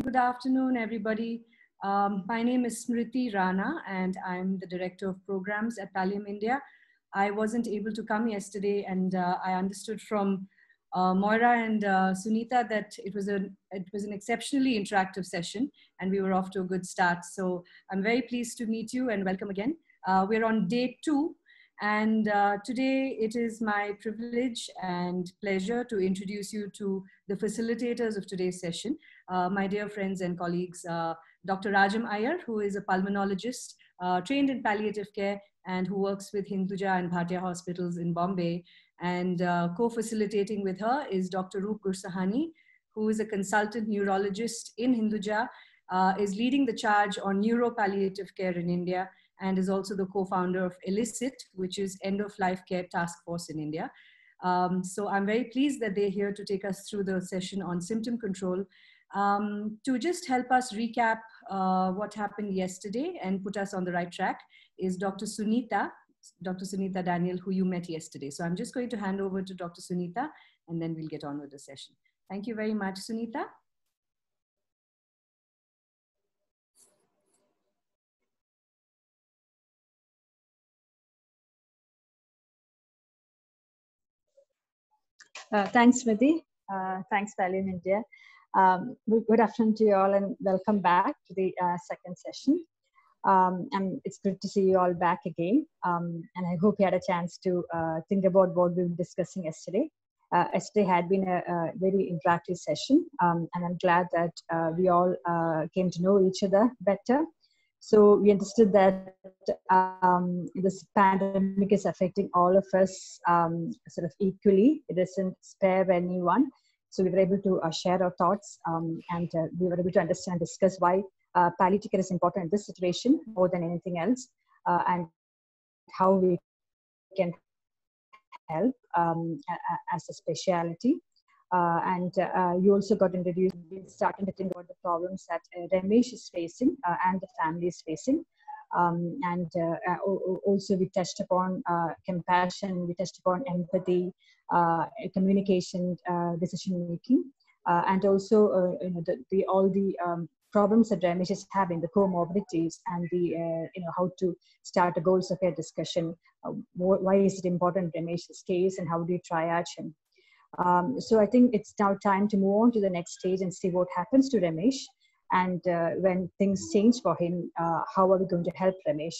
Good afternoon, everybody. Um, my name is Smriti Rana, and I'm the Director of Programs at Pallium India. I wasn't able to come yesterday, and uh, I understood from uh, Moira and uh, Sunita that it was, a, it was an exceptionally interactive session, and we were off to a good start. So I'm very pleased to meet you and welcome again. Uh, we're on day two, and uh, today it is my privilege and pleasure to introduce you to the facilitators of today's session, uh, my dear friends and colleagues, uh, Dr. Rajam Iyer, who is a pulmonologist uh, trained in palliative care and who works with Hinduja and Bhatia hospitals in Bombay. And co-facilitating with her is Dr. Roop Gursahani, who is a consultant neurologist in Hinduja, is leading the charge on neuropalliative care in India and is also the co-founder of Elicit, which is End of Life Care Task Force in India. Um, so I'm very pleased that they're here to take us through the session on symptom control um, to just help us recap uh, what happened yesterday and put us on the right track is Dr. Sunita, Dr. Sunita Daniel, who you met yesterday. So I'm just going to hand over to Dr. Sunita and then we'll get on with the session. Thank you very much, Sunita. Uh, thanks, Smithy. Uh, thanks, Value India. Um, good afternoon to you all and welcome back to the uh, second session. Um, and it's good to see you all back again. Um, and I hope you had a chance to uh, think about what we were discussing yesterday. Uh, yesterday had been a, a very interactive session, um, and I'm glad that uh, we all uh, came to know each other better. So we understood that um, this pandemic is affecting all of us um, sort of equally. It doesn't spare anyone. So we were able to uh, share our thoughts um, and uh, we were able to understand, discuss why uh, palliative care is important in this situation more than anything else and how we can help um, as a specialty. Uh, and uh, you also got introduced starting to think about the problems that uh, Ramesh is facing uh, and the family is facing um, and uh, uh also we touched upon uh, compassion, we touched upon empathy, uh, communication, uh, decision making, uh, and also you know the, the all the um, problems that Ramesh is having, the comorbidities and the you know how to start a goals of care discussion. Um, why is it important Ramesh's case, and how do you triage him? Um, so I think it's now time to move on to the next stage and see what happens to Ramesh and uh, when things change for him, uh, how are we going to help Ramesh?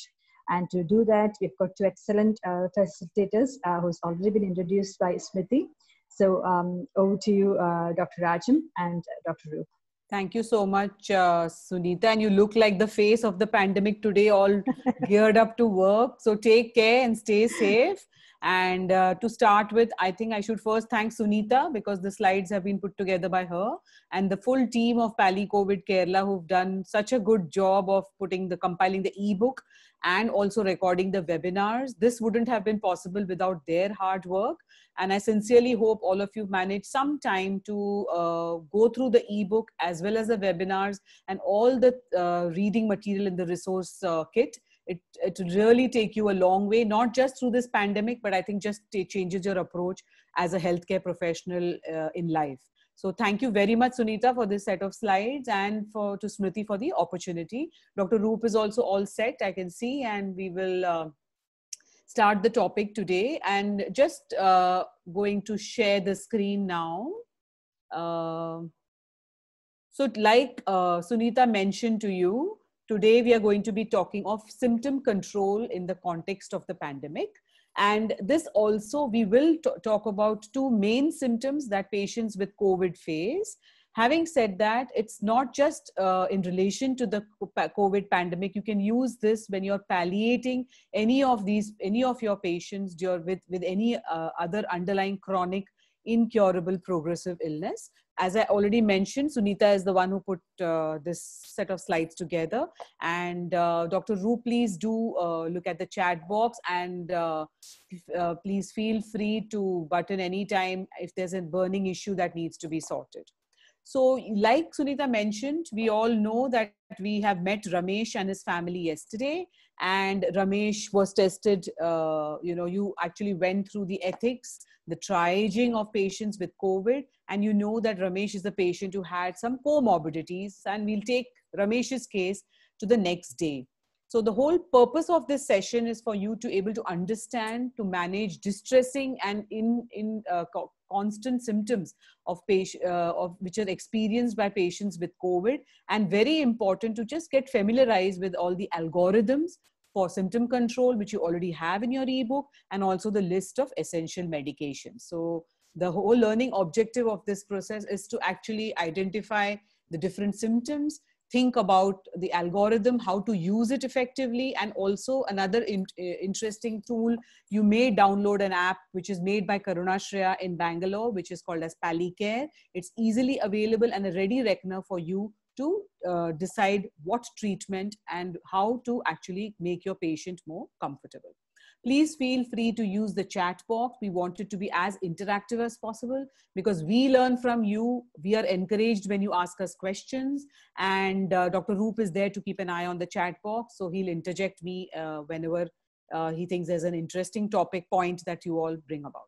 And to do that, we've got two excellent uh, facilitators who's already been introduced by Smithy. So um, over to you, Dr. Rajam and Dr. Roop. Thank you so much, uh, Sunita. And you look like the face of the pandemic today, all geared up to work. So take care and stay safe. And uh, to start with, I think I should first thank Sunita because the slides have been put together by her and the full team of Pali COVID Kerala who've done such a good job of putting the compiling the ebook and also recording the webinars. This wouldn't have been possible without their hard work. And I sincerely hope all of you managed some time to uh, go through the ebook as well as the webinars and all the uh, reading material in the resource uh, kit it it really take you a long way not just through this pandemic but i think just it changes your approach as a healthcare professional uh, in life so thank you very much sunita for this set of slides and for to smriti for the opportunity dr roop is also all set i can see and we will uh, start the topic today and just uh, going to share the screen now uh, so like uh, sunita mentioned to you Today, we are going to be talking of symptom control in the context of the pandemic. And this also, we will talk about two main symptoms that patients with COVID face. Having said that, it's not just uh, in relation to the COVID pandemic. You can use this when you're palliating any of these, any of your patients with, with any uh, other underlying chronic incurable progressive illness as I already mentioned, Sunita is the one who put uh, this set of slides together. And uh, Dr. Roo, please do uh, look at the chat box and uh, uh, please feel free to button anytime if there's a burning issue that needs to be sorted. So like Sunita mentioned, we all know that we have met Ramesh and his family yesterday and Ramesh was tested. Uh, you know, you actually went through the ethics, the triaging of patients with COVID, and you know that Ramesh is a patient who had some comorbidities, and we'll take Ramesh's case to the next day. So the whole purpose of this session is for you to able to understand, to manage distressing and in in uh, co constant symptoms of patient uh, of which are experienced by patients with COVID, and very important to just get familiarized with all the algorithms for symptom control, which you already have in your ebook, and also the list of essential medications. So the whole learning objective of this process is to actually identify the different symptoms, think about the algorithm, how to use it effectively, and also another in, uh, interesting tool, you may download an app which is made by Karuna Shreya in Bangalore, which is called as Care. It's easily available and a ready reckoner for you to uh, decide what treatment and how to actually make your patient more comfortable. Please feel free to use the chat box. We want it to be as interactive as possible because we learn from you. We are encouraged when you ask us questions. And uh, Dr. Roop is there to keep an eye on the chat box. So he'll interject me uh, whenever uh, he thinks there's an interesting topic point that you all bring about.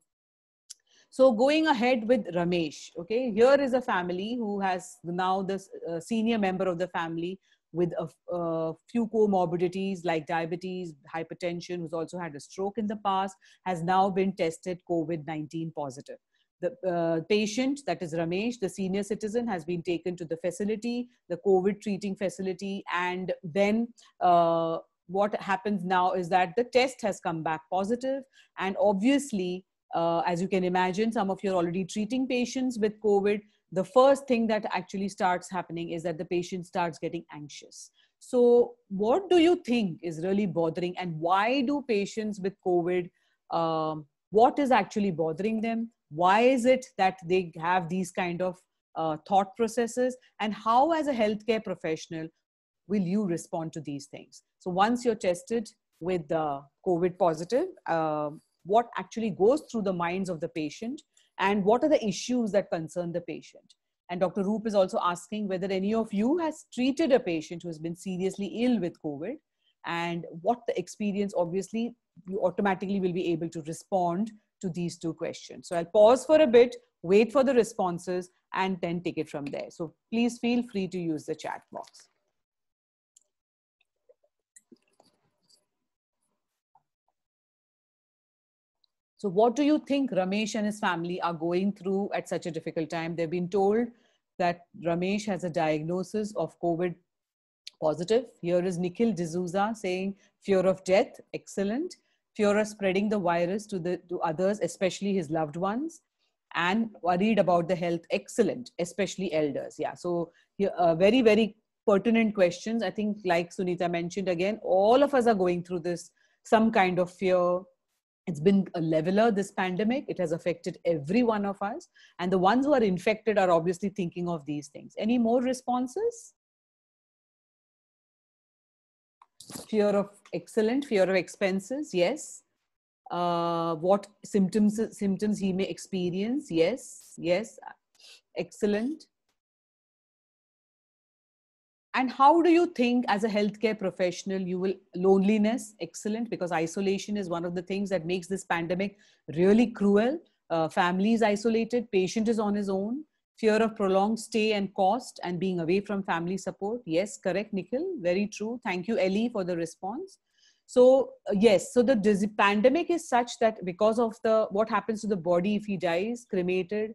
So going ahead with Ramesh, okay, here is a family who has now the uh, senior member of the family with a, a few comorbidities like diabetes, hypertension, who's also had a stroke in the past, has now been tested COVID-19 positive. The uh, patient, that is Ramesh, the senior citizen, has been taken to the facility, the COVID treating facility, and then uh, what happens now is that the test has come back positive, and obviously uh, as you can imagine, some of you are already treating patients with COVID. The first thing that actually starts happening is that the patient starts getting anxious. So, what do you think is really bothering, and why do patients with COVID? Um, what is actually bothering them? Why is it that they have these kind of uh, thought processes? And how, as a healthcare professional, will you respond to these things? So, once you're tested with the COVID positive, um, what actually goes through the minds of the patient and what are the issues that concern the patient. And Dr. Roop is also asking whether any of you has treated a patient who has been seriously ill with COVID and what the experience, obviously, you automatically will be able to respond to these two questions. So I'll pause for a bit, wait for the responses, and then take it from there. So please feel free to use the chat box. So, what do you think Ramesh and his family are going through at such a difficult time? They've been told that Ramesh has a diagnosis of COVID positive. Here is Nikhil D'Souza saying fear of death, excellent. Fear of spreading the virus to, the, to others, especially his loved ones. And worried about the health, excellent, especially elders. Yeah, so uh, very, very pertinent questions. I think, like Sunita mentioned again, all of us are going through this some kind of fear, it's been a leveler this pandemic it has affected every one of us and the ones who are infected are obviously thinking of these things any more responses fear of excellent fear of expenses yes uh, what symptoms symptoms he may experience yes yes excellent and how do you think as a healthcare professional you will loneliness excellent because isolation is one of the things that makes this pandemic really cruel uh, families isolated patient is on his own fear of prolonged stay and cost and being away from family support yes correct nikhil very true thank you ellie for the response so uh, yes so the pandemic is such that because of the what happens to the body if he dies cremated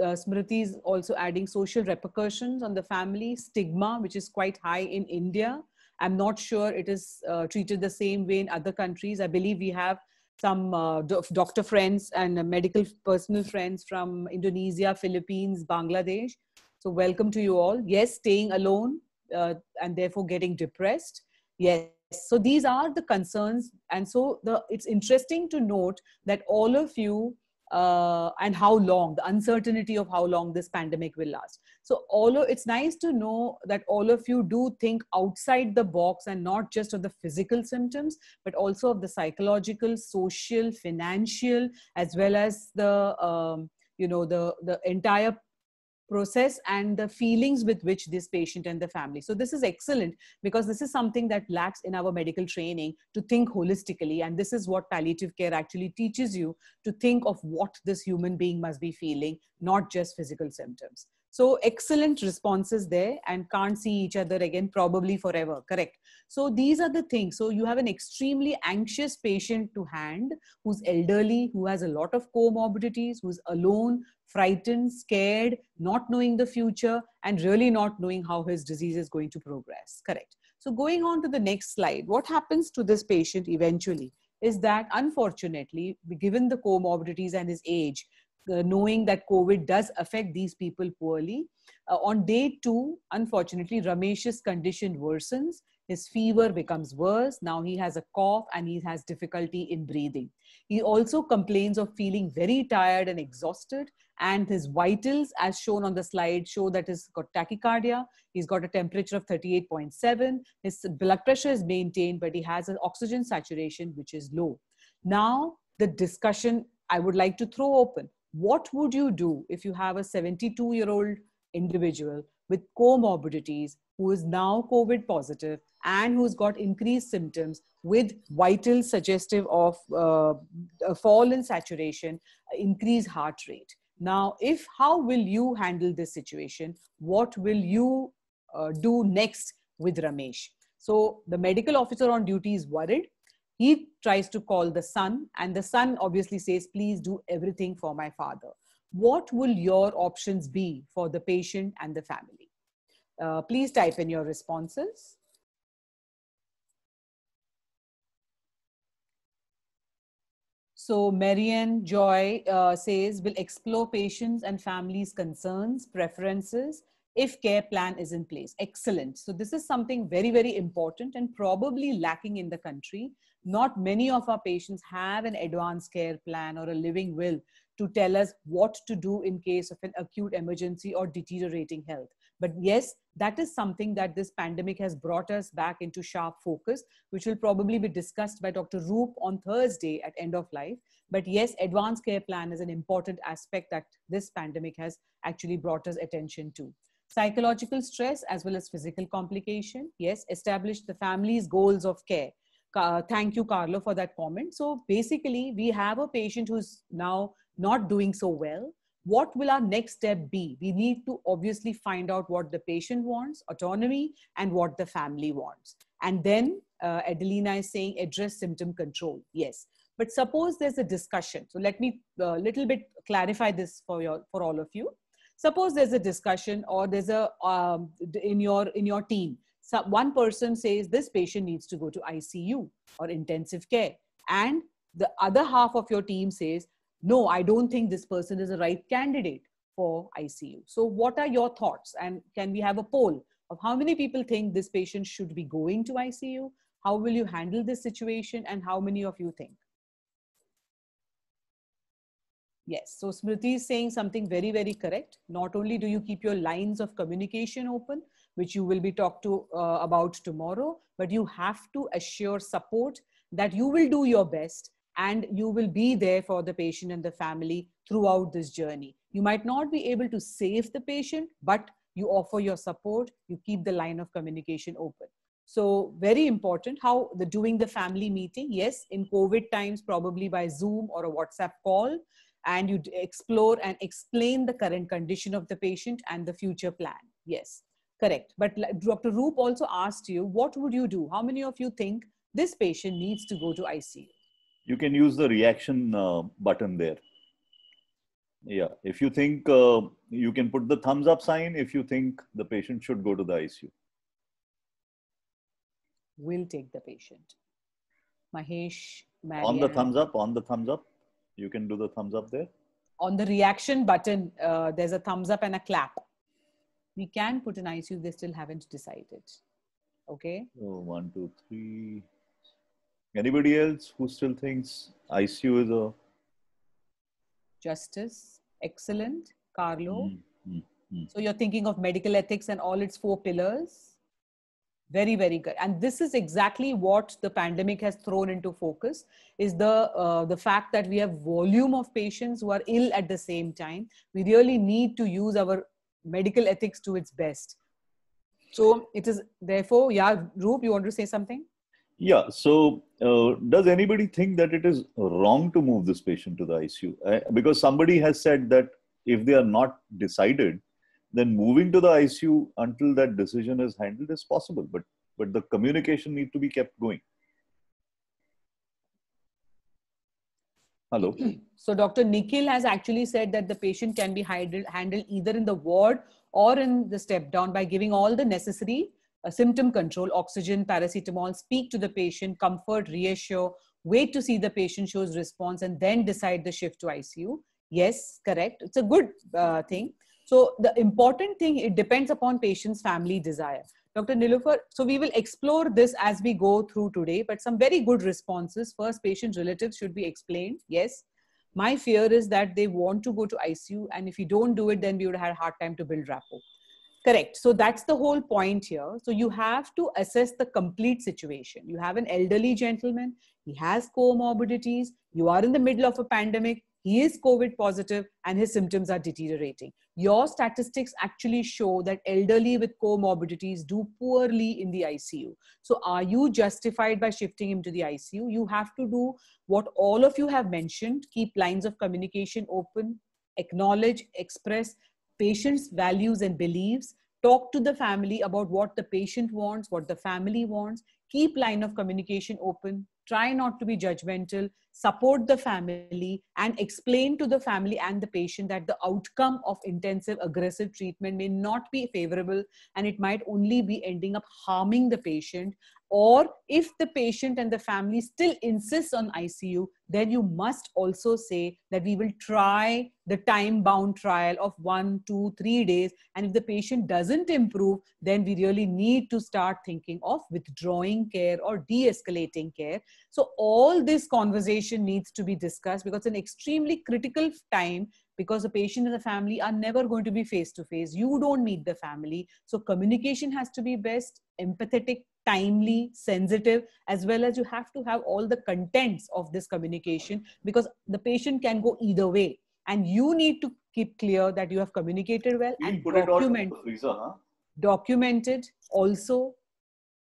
uh, Smriti is also adding social repercussions on the family, stigma, which is quite high in India. I'm not sure it is uh, treated the same way in other countries. I believe we have some uh, doctor friends and medical personal friends from Indonesia, Philippines, Bangladesh. So, welcome to you all. Yes, staying alone uh, and therefore getting depressed. Yes. So, these are the concerns. And so, the, it's interesting to note that all of you uh, and how long the uncertainty of how long this pandemic will last so all of, it's nice to know that all of you do think outside the box and not just of the physical symptoms but also of the psychological social financial as well as the um, you know the the entire process and the feelings with which this patient and the family. So this is excellent because this is something that lacks in our medical training to think holistically. And this is what palliative care actually teaches you to think of what this human being must be feeling, not just physical symptoms. So excellent responses there and can't see each other again probably forever, correct? So these are the things. So you have an extremely anxious patient to hand who's elderly, who has a lot of comorbidities, who's alone, frightened, scared, not knowing the future, and really not knowing how his disease is going to progress. Correct. So, going on to the next slide, what happens to this patient eventually is that unfortunately, given the comorbidities and his age, uh, knowing that COVID does affect these people poorly, uh, on day two, unfortunately, Ramesh's condition worsens. His fever becomes worse. Now he has a cough and he has difficulty in breathing. He also complains of feeling very tired and exhausted and his vitals as shown on the slide show that he's got tachycardia he's got a temperature of 38.7 his blood pressure is maintained but he has an oxygen saturation which is low now the discussion i would like to throw open what would you do if you have a 72 year old individual with comorbidities who is now covid positive and who's got increased symptoms with vitals suggestive of uh, a fall in saturation increased heart rate now, if how will you handle this situation? What will you uh, do next with Ramesh? So the medical officer on duty is worried. He tries to call the son, and the son obviously says, Please do everything for my father. What will your options be for the patient and the family? Uh, please type in your responses. So Marian Joy uh, says, will explore patients and families' concerns, preferences, if care plan is in place. Excellent. So this is something very, very important and probably lacking in the country. Not many of our patients have an advanced care plan or a living will to tell us what to do in case of an acute emergency or deteriorating health. But yes, that is something that this pandemic has brought us back into sharp focus, which will probably be discussed by Dr. Roop on Thursday at end of life. But yes, advanced care plan is an important aspect that this pandemic has actually brought us attention to. Psychological stress as well as physical complication. Yes, establish the family's goals of care. Uh, thank you, Carlo, for that comment. So basically, we have a patient who's now not doing so well what will our next step be? We need to obviously find out what the patient wants, autonomy, and what the family wants. And then uh, Adelina is saying address symptom control. Yes. But suppose there's a discussion. So let me a uh, little bit clarify this for, your, for all of you. Suppose there's a discussion or there's a, um, in, your, in your team, so one person says this patient needs to go to ICU or intensive care. And the other half of your team says no, I don't think this person is the right candidate for ICU. So, what are your thoughts? And can we have a poll of how many people think this patient should be going to ICU? How will you handle this situation? And how many of you think? Yes, so Smriti is saying something very, very correct. Not only do you keep your lines of communication open, which you will be talked to uh, about tomorrow, but you have to assure support that you will do your best and you will be there for the patient and the family throughout this journey. You might not be able to save the patient, but you offer your support, you keep the line of communication open. So very important how the doing the family meeting. Yes, in COVID times, probably by Zoom or a WhatsApp call, and you explore and explain the current condition of the patient and the future plan. Yes, correct. But Dr. Roop also asked you, what would you do? How many of you think this patient needs to go to ICU? you can use the reaction uh, button there. Yeah, if you think uh, you can put the thumbs up sign if you think the patient should go to the ICU. We'll take the patient. Mahesh, On the thumbs up, on the thumbs up. You can do the thumbs up there. On the reaction button, uh, there's a thumbs up and a clap. We can put an ICU, they still haven't decided. Okay. So oh, one, two, three. Anybody else who still thinks ICU is a justice, excellent, Carlo. Mm, mm, mm. So you're thinking of medical ethics and all its four pillars. Very, very good. And this is exactly what the pandemic has thrown into focus: is the uh, the fact that we have volume of patients who are ill at the same time. We really need to use our medical ethics to its best. So it is therefore, yeah, Roop, you want to say something? Yeah. So, uh, does anybody think that it is wrong to move this patient to the ICU? because somebody has said that if they are not decided, then moving to the ICU until that decision is handled is possible. But but the communication needs to be kept going. Hello. So Dr. Nikhil has actually said that the patient can be handled either in the ward or in the step down by giving all the necessary a symptom control, oxygen, paracetamol, speak to the patient, comfort, reassure, wait to see the patient shows response, and then decide the shift to ICU. Yes, correct. It's a good uh, thing. So the important thing, it depends upon patient's family desire. Dr. Nilofar. so we will explore this as we go through today, but some very good responses. First, patient relatives should be explained. Yes. My fear is that they want to go to ICU, and if we don't do it, then we would have a hard time to build rapport Correct. So that's the whole point here. So you have to assess the complete situation. You have an elderly gentleman, he has comorbidities, you are in the middle of a pandemic, he is COVID positive, and his symptoms are deteriorating. Your statistics actually show that elderly with comorbidities do poorly in the ICU. So, are you justified by shifting him to the ICU? You have to do what all of you have mentioned keep lines of communication open, acknowledge, express, patient's values and beliefs talk to the family about what the patient wants what the family wants keep line of communication open try not to be judgmental support the family and explain to the family and the patient that the outcome of intensive aggressive treatment may not be favorable and it might only be ending up harming the patient or if the patient and the family still insists on ICU, then you must also say that we will try the time bound trial of one, two, three days. And if the patient doesn't improve, then we really need to start thinking of withdrawing care or de escalating care. So, all this conversation needs to be discussed because it's an extremely critical time because the patient and the family are never going to be face to face. You don't meet the family. So communication has to be best, empathetic, timely, sensitive, as well as you have to have all the contents of this communication because the patient can go either way. And you need to keep clear that you have communicated well you and document, freezer, huh? documented also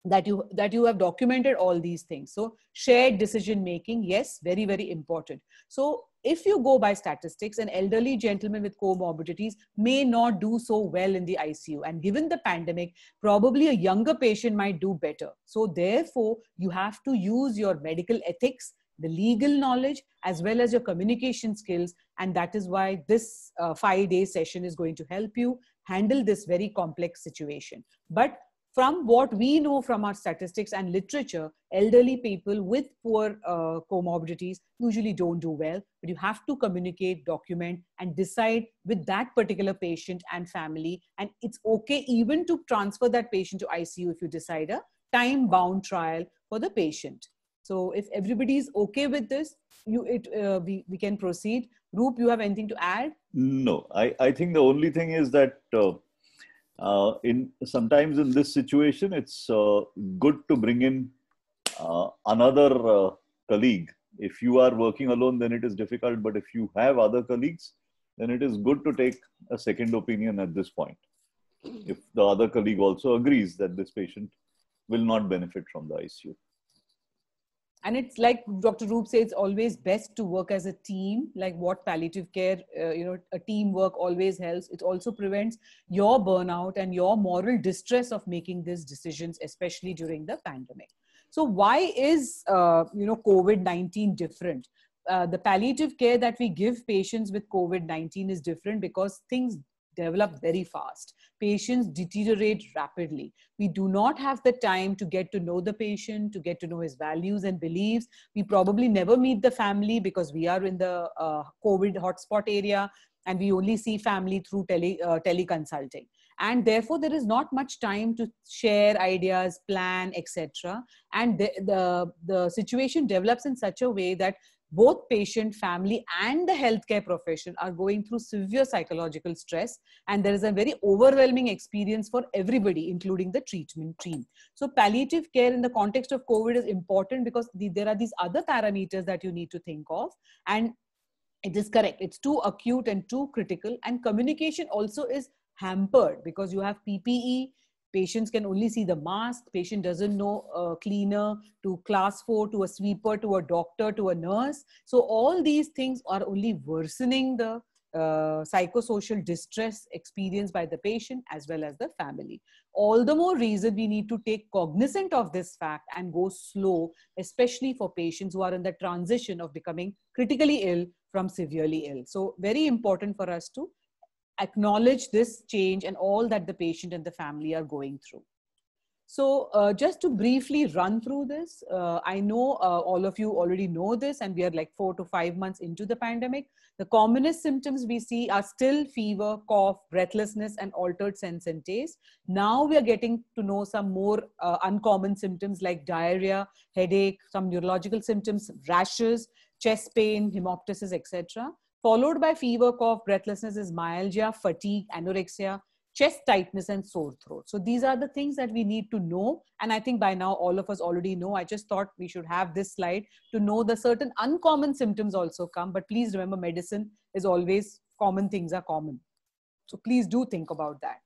that you that you have documented all these things so shared decision making yes very very important so if you go by statistics, an elderly gentleman with comorbidities may not do so well in the ICU. And given the pandemic, probably a younger patient might do better. So, therefore, you have to use your medical ethics, the legal knowledge, as well as your communication skills. And that is why this uh, five day session is going to help you handle this very complex situation. But from what we know from our statistics and literature, elderly people with poor uh, comorbidities usually don't do well, but you have to communicate, document, and decide with that particular patient and family. And it's okay even to transfer that patient to ICU if you decide a time bound trial for the patient. So if everybody is okay with this, you it uh, we, we can proceed. Roop, you have anything to add? No, I, I think the only thing is that uh, uh, in sometimes in this situation, it's uh, good to bring in uh, another uh, colleague. If you are working alone, then it is difficult. But if you have other colleagues, then it is good to take a second opinion at this point. If the other colleague also agrees that this patient will not benefit from the ICU and it's like dr roop says it's always best to work as a team like what palliative care uh, you know a teamwork always helps it also prevents your burnout and your moral distress of making these decisions especially during the pandemic so why is uh, you know covid-19 different uh, the palliative care that we give patients with covid-19 is different because things develop very fast patients deteriorate rapidly. We do not have the time to get to know the patient, to get to know his values and beliefs. We probably never meet the family because we are in the uh, COVID hotspot area and we only see family through tele, uh, teleconsulting. And therefore, there is not much time to share ideas, plan, etc. And the, the, the situation develops in such a way that both patient, family, and the healthcare profession are going through severe psychological stress, and there is a very overwhelming experience for everybody, including the treatment team. So, palliative care in the context of COVID is important because the, there are these other parameters that you need to think of, and it is correct. It's too acute and too critical, and communication also is hampered because you have PPE, Patients can only see the mask. Patient doesn't know a cleaner to class four, to a sweeper, to a doctor, to a nurse. So all these things are only worsening the uh, psychosocial distress experienced by the patient as well as the family. All the more reason we need to take cognizant of this fact and go slow, especially for patients who are in the transition of becoming critically ill from severely ill. So, very important for us to acknowledge this change and all that the patient and the family are going through. So uh, just to briefly run through this, uh, I know uh, all of you already know this and we are like four to five months into the pandemic. The commonest symptoms we see are still fever, cough, breathlessness and altered sense and taste. Now we are getting to know some more uh, uncommon symptoms like diarrhea, headache, some neurological symptoms, rashes, chest pain, hemoptysis, etc. Followed by fever, cough, breathlessness is myalgia, fatigue, anorexia, chest tightness, and sore throat. So these are the things that we need to know. And I think by now all of us already know. I just thought we should have this slide to know the certain uncommon symptoms also come. But please remember, medicine is always common things are common. So please do think about that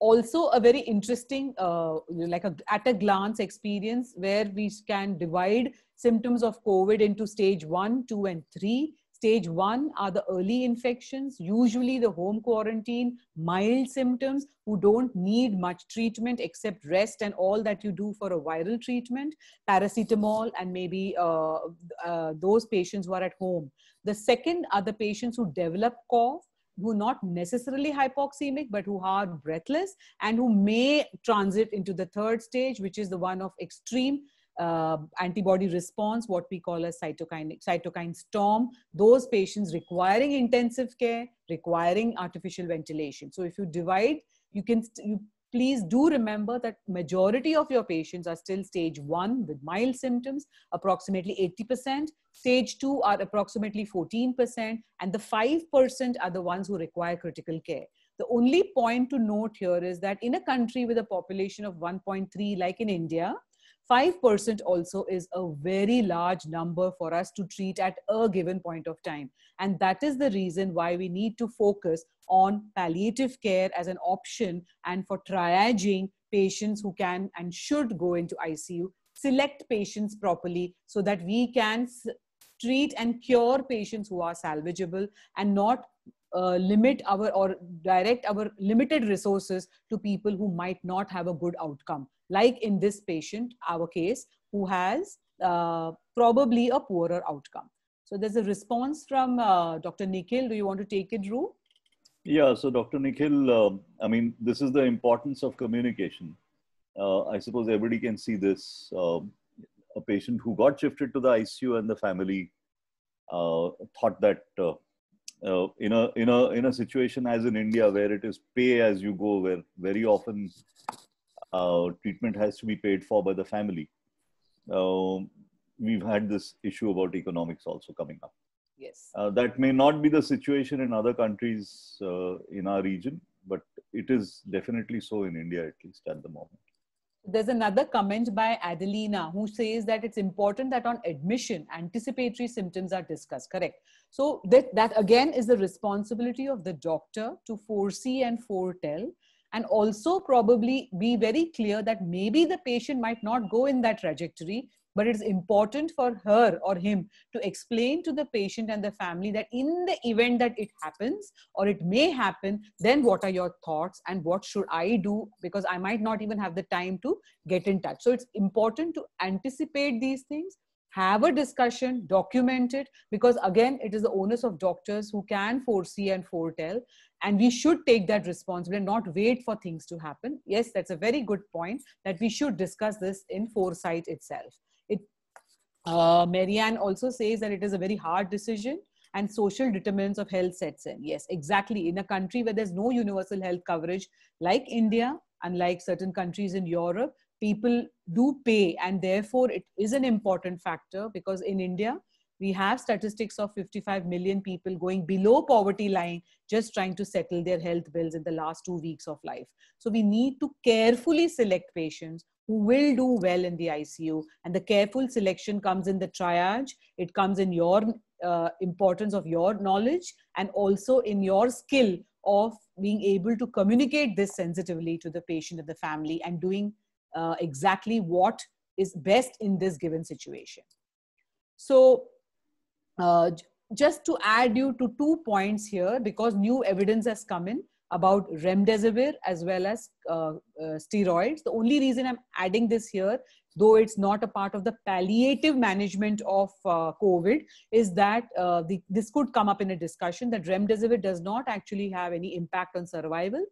also a very interesting uh, like a, at a glance experience where we can divide symptoms of covid into stage 1 2 and 3 Stage one are the early infections, usually the home quarantine, mild symptoms who don't need much treatment except rest and all that you do for a viral treatment, paracetamol, and maybe uh, uh, those patients who are at home. The second are the patients who develop cough, who are not necessarily hypoxemic but who are breathless and who may transit into the third stage which is the one of extreme uh, antibody response, what we call a cytokine, cytokine storm, those patients requiring intensive care, requiring artificial ventilation. So if you divide, you can you please do remember that majority of your patients are still stage 1 with mild symptoms approximately 80% stage 2 are approximately 14% and the 5% are the ones who require critical care the only point to note here is that in a country with a population of 1.3 like in india 5% also is a very large number for us to treat at a given point of time. And that is the reason why we need to focus on palliative care as an option and for triaging patients who can and should go into ICU, select patients properly so that we can treat and cure patients who are salvageable and not uh, limit our or direct our limited resources to people who might not have a good outcome like in this patient our case who has uh, probably a poorer outcome so there's a response from uh, dr nikhil do you want to take it Drew? yeah so dr nikhil uh, i mean this is the importance of communication uh, i suppose everybody can see this um, a patient who got shifted to the icu and the family thought that uh, in a in a in a situation as in India where it is pay as you go, where very often uh, treatment has to be paid for by the family. Uh, we've had this issue about economics also coming up. Yes, uh, that may not be the situation in other countries uh, in our region, but it is definitely so in India at least at the moment. There's another comment by Adelina who says that it's important that on admission, anticipatory symptoms are discussed, correct? So that, that again is the responsibility of the doctor to foresee and foretell and also probably be very clear that maybe the patient might not go in that trajectory but it's important for her or him to explain to the patient and the family that in the event that it happens or it may happen then what are your thoughts and what should i do because i might not even have the time to get in touch so it's important to anticipate these things have a discussion document it because again it is the onus of doctors who can foresee and foretell and we should take that responsibility and not wait for things to happen yes that's a very good point that we should discuss this in foresight itself uh, Marianne also says that it is a very hard decision and social determinants of health sets in. Yes, exactly. In a country where there's no universal health coverage, like India, unlike certain countries in Europe, people do pay, and therefore it is an important factor because in India, we have statistics of 55 million people going below poverty line just trying to settle their health bills in the last two weeks of life so we need to carefully select patients who will do well in the ICU. And the careful selection comes in the triage, it comes in your uh, importance of your knowledge and also in your skill of being able to communicate this sensitively to the patient and the family and doing uh, exactly what is best in this given situation. So, uh, just to add you to two points here, because new evidence has come in, about remdesivir as well as uh, uh, steroids. The only reason I'm adding this here, though it's not a part of the palliative management of uh, COVID, is that uh, the, this could come up in a discussion that remdesivir does not actually have any impact on survival.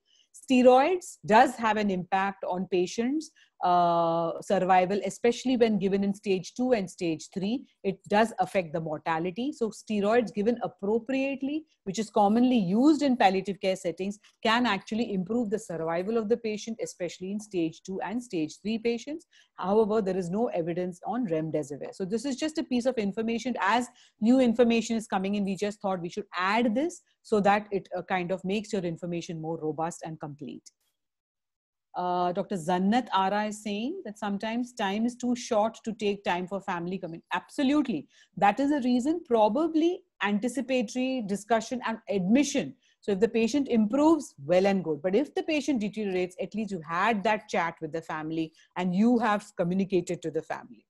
Steroids does have an impact on patients uh, survival, especially when given in stage two and stage three, it does affect the mortality. So, steroids given appropriately, which is commonly used in palliative care settings, can actually improve the survival of the patient, especially in stage two and stage three patients. However, there is no evidence on remdesivir. So, this is just a piece of information. As new information is coming in, we just thought we should add this so that it uh, kind of makes your information more robust and complete. Uh, Dr. Zannat Ara is saying that sometimes time is too short to take time for family coming. Absolutely. That is a reason, probably anticipatory discussion and admission. So if the patient improves, well and good. But if the patient deteriorates, at least you had that chat with the family and you have communicated to the family.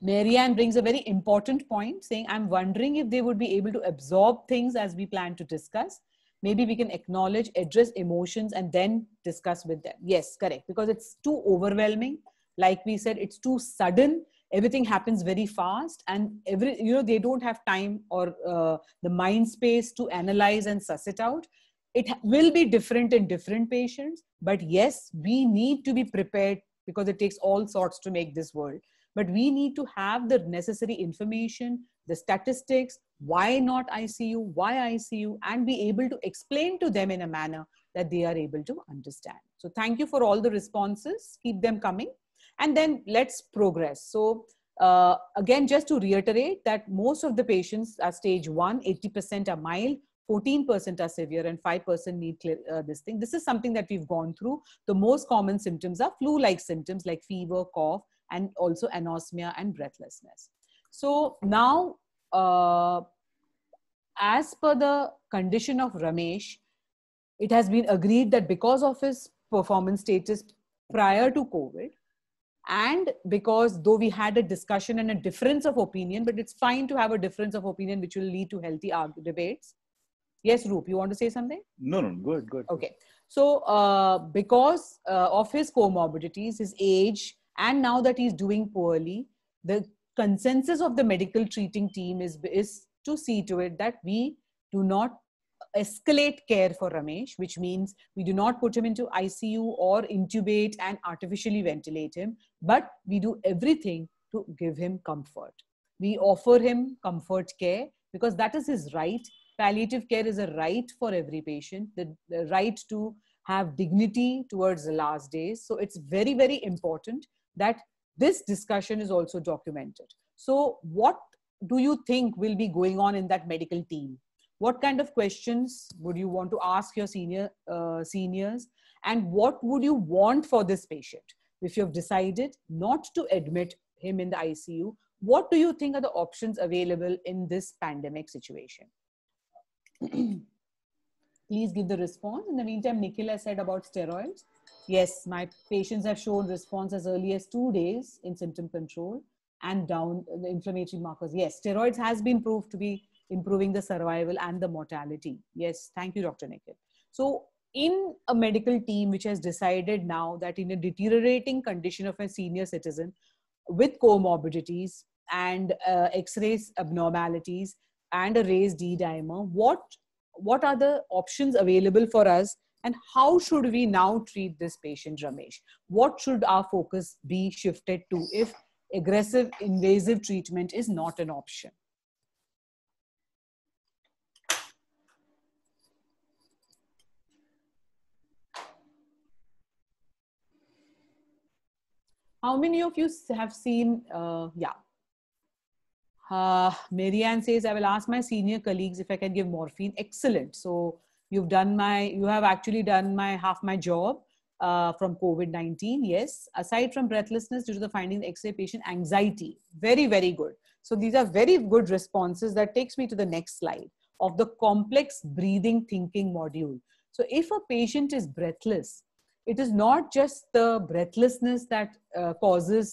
Marianne brings a very important point saying, I'm wondering if they would be able to absorb things as we plan to discuss maybe we can acknowledge address emotions and then discuss with them yes correct because it's too overwhelming like we said it's too sudden everything happens very fast and every you know they don't have time or uh, the mind space to analyze and suss it out it will be different in different patients but yes we need to be prepared because it takes all sorts to make this world but we need to have the necessary information the statistics why not ICU, why ICU, and be able to explain to them in a manner that they are able to understand. So thank you for all the responses. Keep them coming. And then let's progress. So uh, again, just to reiterate that most of the patients are stage one, 80% are mild, 14% are severe and 5% need clear, uh, this thing. This is something that we've gone through. The most common symptoms are flu-like symptoms like fever, cough, and also anosmia and breathlessness. So now uh, as per the condition of Ramesh, it has been agreed that because of his performance status prior to COVID, and because though we had a discussion and a difference of opinion, but it's fine to have a difference of opinion which will lead to healthy debates. Yes, Roop, you want to say something? No, no, good, good. Okay. So, uh, because uh, of his comorbidities, his age, and now that he's doing poorly, the consensus of the medical treating team is, is to see to it that we do not escalate care for Ramesh, which means we do not put him into ICU or intubate and artificially ventilate him, but we do everything to give him comfort. We offer him comfort care because that is his right. Palliative care is a right for every patient, the, the right to have dignity towards the last days. So it's very, very important that this discussion is also documented. So, what do you think will be going on in that medical team? What kind of questions would you want to ask your senior uh, seniors? And what would you want for this patient? If you've decided not to admit him in the ICU, what do you think are the options available in this pandemic situation? Please give the response. In the meantime, Nikhil has said about steroids yes, my patients have shown response as early as two days in symptom control and down the inflammatory markers. Yes, steroids has been proved to be improving the survival and the mortality. Yes, thank you, Dr. Nikhil. So in a medical team which has decided now that in a deteriorating condition of a senior citizen with comorbidities and uh, x-rays abnormalities and a raised d dimer what what are the options available for us and how should we now treat this patient, Ramesh? What should our focus be shifted to if aggressive invasive treatment is not an option? How many of you have seen, uh, yeah. Uh, Marianne says, I will ask my senior colleagues if I can give morphine. Excellent. So you've done my you have actually done my half my job uh, from covid-19 yes aside from breathlessness due to the the x-ray patient anxiety very very good so these are very good responses that takes me to the next slide of the complex breathing thinking module so if a patient is breathless it is not just the breathlessness that uh, causes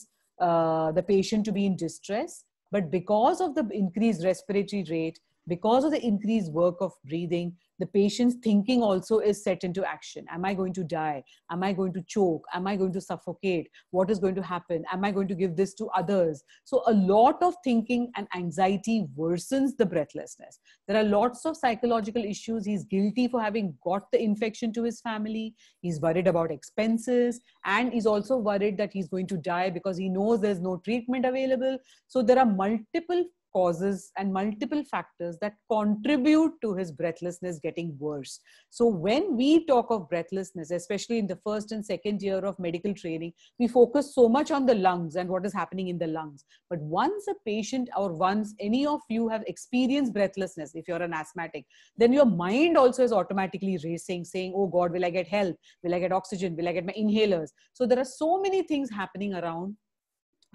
uh, the patient to be in distress but because of the increased respiratory rate because of the increased work of breathing the patient's thinking also is set into action am i going to die am i going to choke am i going to suffocate what is going to happen am i going to give this to others so a lot of thinking and anxiety worsens the breathlessness there are lots of psychological issues he's guilty for having got the infection to his family he's worried about expenses and he's also worried that he's going to die because he knows there's no treatment available so there are multiple causes and multiple factors that contribute to his breathlessness getting worse. So, when we talk of breathlessness, especially in the first and second year of medical training, we focus so much on the lungs and what is happening in the lungs. But once a patient or once any of you have experienced breathlessness, if you're an asthmatic, then your mind also is automatically racing, saying, Oh God, will I get help? Will I get oxygen? Will I get my inhalers? So, there are so many things happening around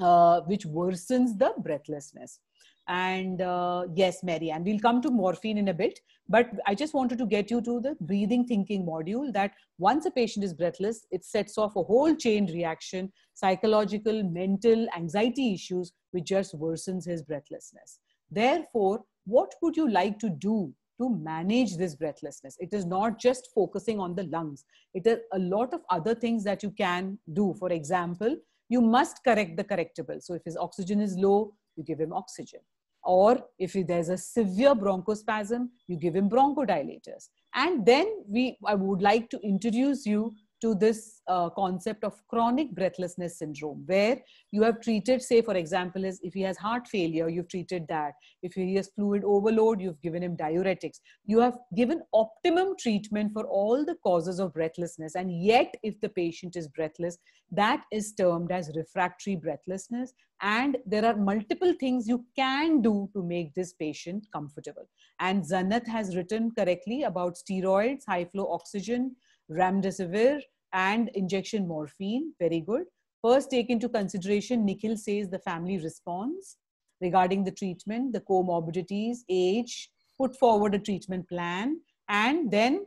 uh, which worsens the breathlessness. And uh, yes, Mary, and we'll come to morphine in a bit, but I just wanted to get you to the breathing thinking module that once a patient is breathless, it sets off a whole chain reaction, psychological, mental, anxiety issues, which just worsens his breathlessness. Therefore, what would you like to do to manage this breathlessness. It is not just focusing on the lungs. It is a lot of other things that you can do. For example, you must correct the correctable. So if his oxygen is low, you give him oxygen. Or if there's a severe bronchospasm, you give him bronchodilators. And then we, I would like to introduce you to this uh, concept of chronic breathlessness syndrome, where you have treated, say, for example, is if he has heart failure, you've treated that. If he has fluid overload, you've given him diuretics. You have given optimum treatment for all the causes of breathlessness. And yet, if the patient is breathless, that is termed as refractory breathlessness. And there are multiple things you can do to make this patient comfortable. And Zanath has written correctly about steroids, high flow oxygen, remdesivir, and injection morphine. Very good. First, take into consideration, Nikhil says, the family response regarding the treatment, the comorbidities, age, put forward a treatment plan, and then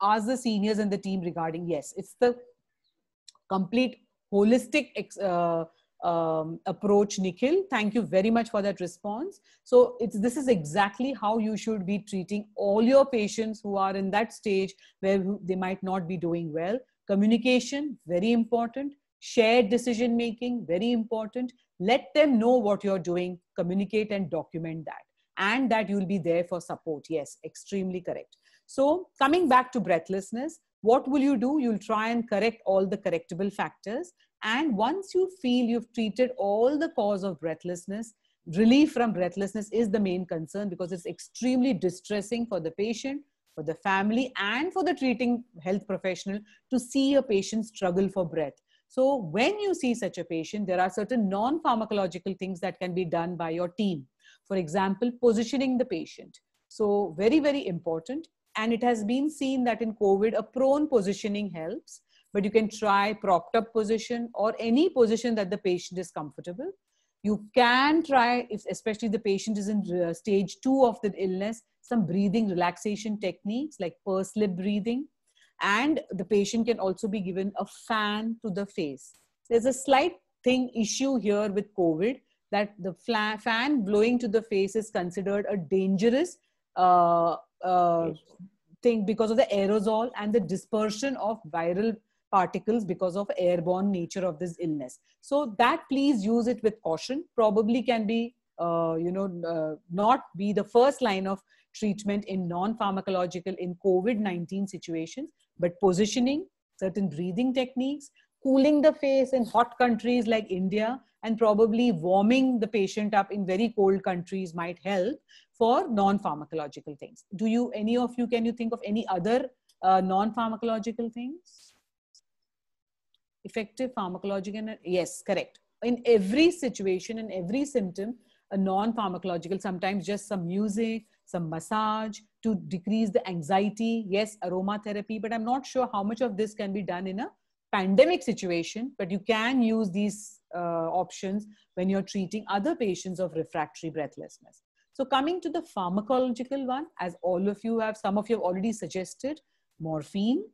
ask the seniors and the team regarding, yes, it's the complete holistic uh, um, approach, Nikhil. Thank you very much for that response. So it's, this is exactly how you should be treating all your patients who are in that stage where they might not be doing well. Communication, very important. Shared decision making, very important. Let them know what you're doing. Communicate and document that. And that you'll be there for support. Yes, extremely correct. So coming back to breathlessness, what will you do? You'll try and correct all the correctable factors and once you feel you've treated all the cause of breathlessness, relief from breathlessness is the main concern because it's extremely distressing for the patient, for the family, and for the treating health professional to see a patient struggle for breath. So, when you see such a patient, there are certain non pharmacological things that can be done by your team. For example, positioning the patient. So, very, very important. And it has been seen that in COVID, a prone positioning helps but you can try propped up position or any position that the patient is comfortable. You can try, if especially the patient is in uh, stage two of the illness, some breathing relaxation techniques like pursed lip breathing. And the patient can also be given a fan to the face. There's a slight thing issue here with COVID that the fan blowing to the face is considered a dangerous uh, uh, thing because of the aerosol and the dispersion of viral particles because of airborne nature of this illness. So that please use it with caution. Probably can be, uh, you know, uh, not be the first line of treatment in non-pharmacological, in COVID-19 situations, but positioning, certain breathing techniques, cooling the face in hot countries like India, and probably warming the patient up in very cold countries might help for non-pharmacological things. Do you, any of you, can you think of any other uh, non-pharmacological things? effective pharmacological, and yes correct in every situation in every symptom a non-pharmacological sometimes just some music some massage to decrease the anxiety yes aromatherapy but i'm not sure how much of this can be done in a pandemic situation but you can use these uh, options when you're treating other patients of refractory breathlessness so coming to the pharmacological one as all of you have some of you have already suggested morphine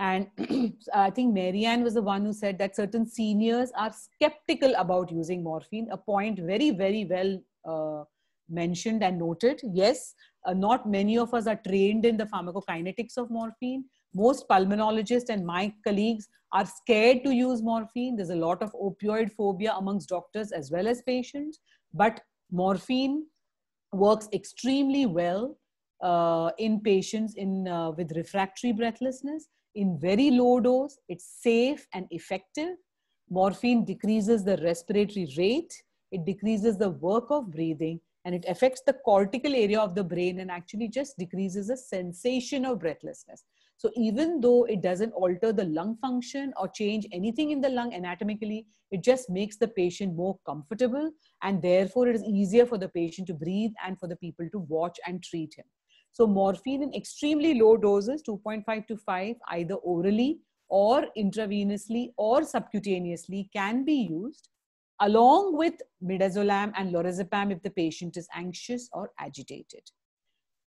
and I think Marianne was the one who said that certain seniors are skeptical about using morphine, a point very, very well uh, mentioned and noted. Yes, uh, not many of us are trained in the pharmacokinetics of morphine. Most pulmonologists and my colleagues are scared to use morphine. There's a lot of opioid phobia amongst doctors as well as patients. But morphine works extremely well uh, in patients in, uh, with refractory breathlessness in very low dose, it's safe and effective. Morphine decreases the respiratory rate, it decreases the work of breathing, and it affects the cortical area of the brain and actually just decreases the sensation of breathlessness. So, even though it doesn't alter the lung function or change anything in the lung anatomically, it just makes the patient more comfortable, and therefore, it is easier for the patient to breathe and for the people to watch and treat him. So morphine in extremely low doses, 2.5 to 5, either orally or intravenously or subcutaneously can be used along with midazolam and lorazepam if the patient is anxious or agitated.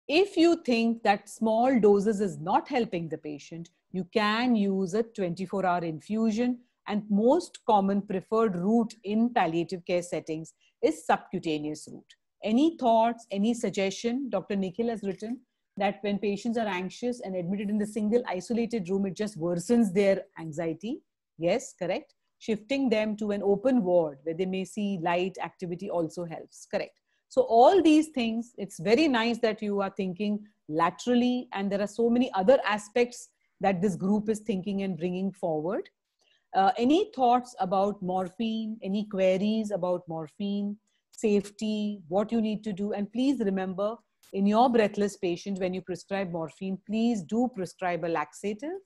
If you think that small doses is not helping the patient, you can use a 24-hour infusion and most common preferred route in palliative care settings is subcutaneous route. Any thoughts, any suggestion? Dr. Nikhil has written that when patients are anxious and admitted in the single isolated room, it just worsens their anxiety. Yes, correct. Shifting them to an open ward where they may see light activity also helps. Correct. So all these things, it's very nice that you are thinking laterally and there are so many other aspects that this group is thinking and bringing forward. Uh, any thoughts about morphine? Any queries about morphine? safety, what you need to do. And please remember in your breathless patient, when you prescribe morphine, please do prescribe a laxative.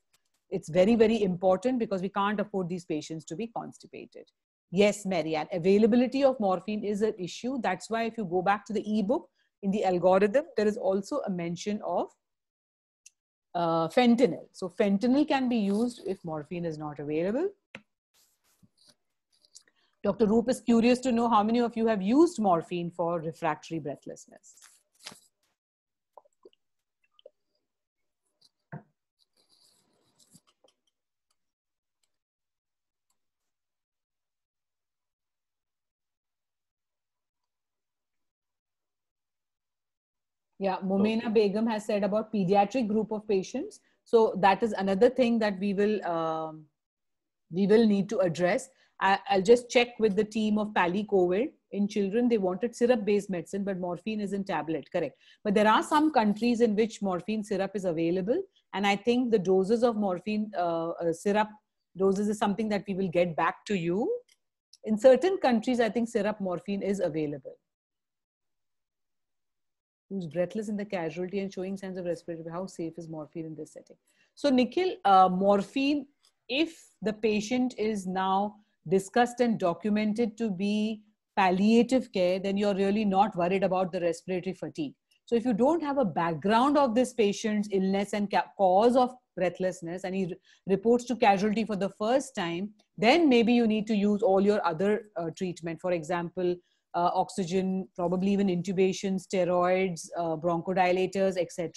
It's very, very important because we can't afford these patients to be constipated. Yes, Marianne, availability of morphine is an issue. That's why if you go back to the ebook, in the algorithm, there is also a mention of uh, fentanyl. So fentanyl can be used if morphine is not available. Dr. Roop is curious to know how many of you have used morphine for refractory breathlessness. Yeah, Momena Begum has said about pediatric group of patients. So that is another thing that we will um, we will need to address. I, will just check with the team of Pali COVID. In children, they wanted syrup based medicine, but morphine is in tablet, correct. But there are some countries in which morphine syrup is available. And I think the doses of morphine uh, uh, syrup doses is something that we will get back to you. In certain countries, I think syrup morphine is available. Who's breathless in the casualty and showing signs of respiratory? How safe is morphine in this setting? So, Nikhil, uh, morphine, if the patient is now discussed and documented to be palliative care, then you're really not worried about the respiratory fatigue. So if you don't have a background of this patient's illness and cause of breathlessness and he reports to casualty for the first time, then maybe you need to use all your other uh, treatment. For example, uh, oxygen, probably even intubation, steroids, uh, bronchodilators, etc.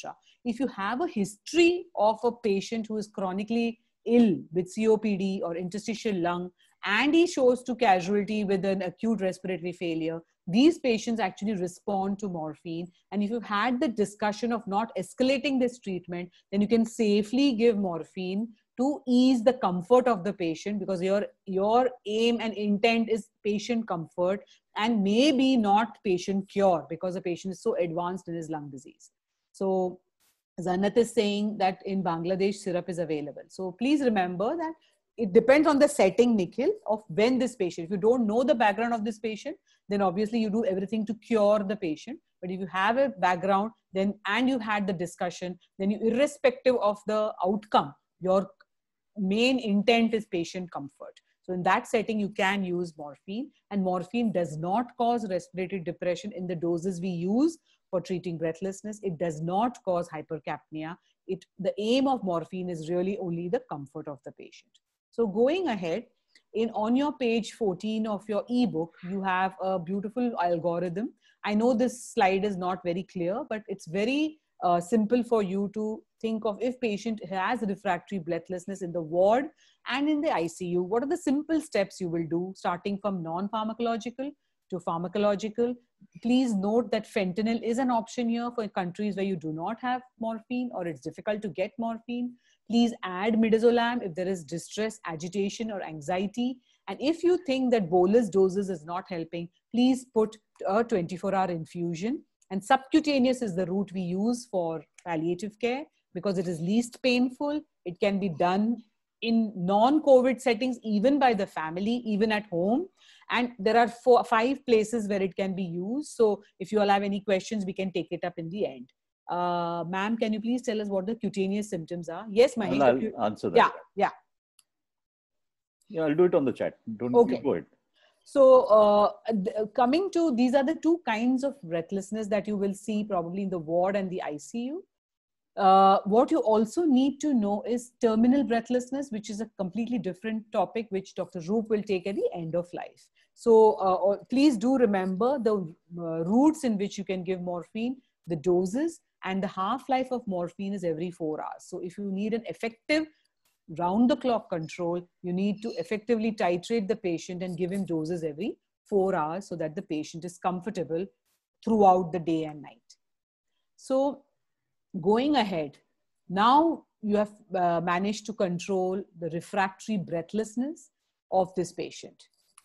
If you have a history of a patient who is chronically ill with COPD or interstitial lung, and he shows to casualty with an acute respiratory failure, these patients actually respond to morphine. And if you've had the discussion of not escalating this treatment, then you can safely give morphine to ease the comfort of the patient because your, your aim and intent is patient comfort and maybe not patient cure because the patient is so advanced in his lung disease. So Zanat is saying that in Bangladesh, syrup is available. So please remember that it depends on the setting, Nikhil, of when this patient. If you don't know the background of this patient, then obviously you do everything to cure the patient. But if you have a background, then and you had the discussion, then you, irrespective of the outcome, your main intent is patient comfort. So in that setting, you can use morphine, and morphine does not cause respiratory depression in the doses we use for treating breathlessness. It does not cause hypercapnia. It the aim of morphine is really only the comfort of the patient. So going ahead, in on your page 14 of your ebook, you have a beautiful algorithm. I know this slide is not very clear, but it's very uh, simple for you to think of if patient has refractory breathlessness in the ward and in the ICU, what are the simple steps you will do starting from non-pharmacological to pharmacological. Please note that fentanyl is an option here for countries where you do not have morphine or it's difficult to get morphine please add midazolam if there is distress, agitation, or anxiety. And if you think that bolus doses is not helping, please put a 24 hour infusion. And subcutaneous is the route we use for palliative care because it is least painful. It can be done in non-COVID settings, even by the family, even at home. And there are four, five places where it can be used. So if you all have any questions, we can take it up in the end. Uh, Ma'am, can you please tell us what the cutaneous symptoms are? Yes, Mahesh. I'll, answer that. Yeah, yeah. Yeah, I'll do it on the chat. Don't okay. go ahead. So, uh, th- coming to these are the two kinds of breathlessness that you will see probably in the ward and the ICU. Uh, what you also need to know is terminal breathlessness, which is a completely different topic, which Dr. Roop will take at the end of life. So, uh, please do remember the uh, routes in which you can give morphine, the doses, and the half life of morphine is every four hours. So if you need an effective round the clock control, you need to effectively titrate the patient and give him doses every four hours so that the patient is comfortable throughout the day and night. So, going ahead, now you have uh, managed to control the refractory breathlessness of this patient.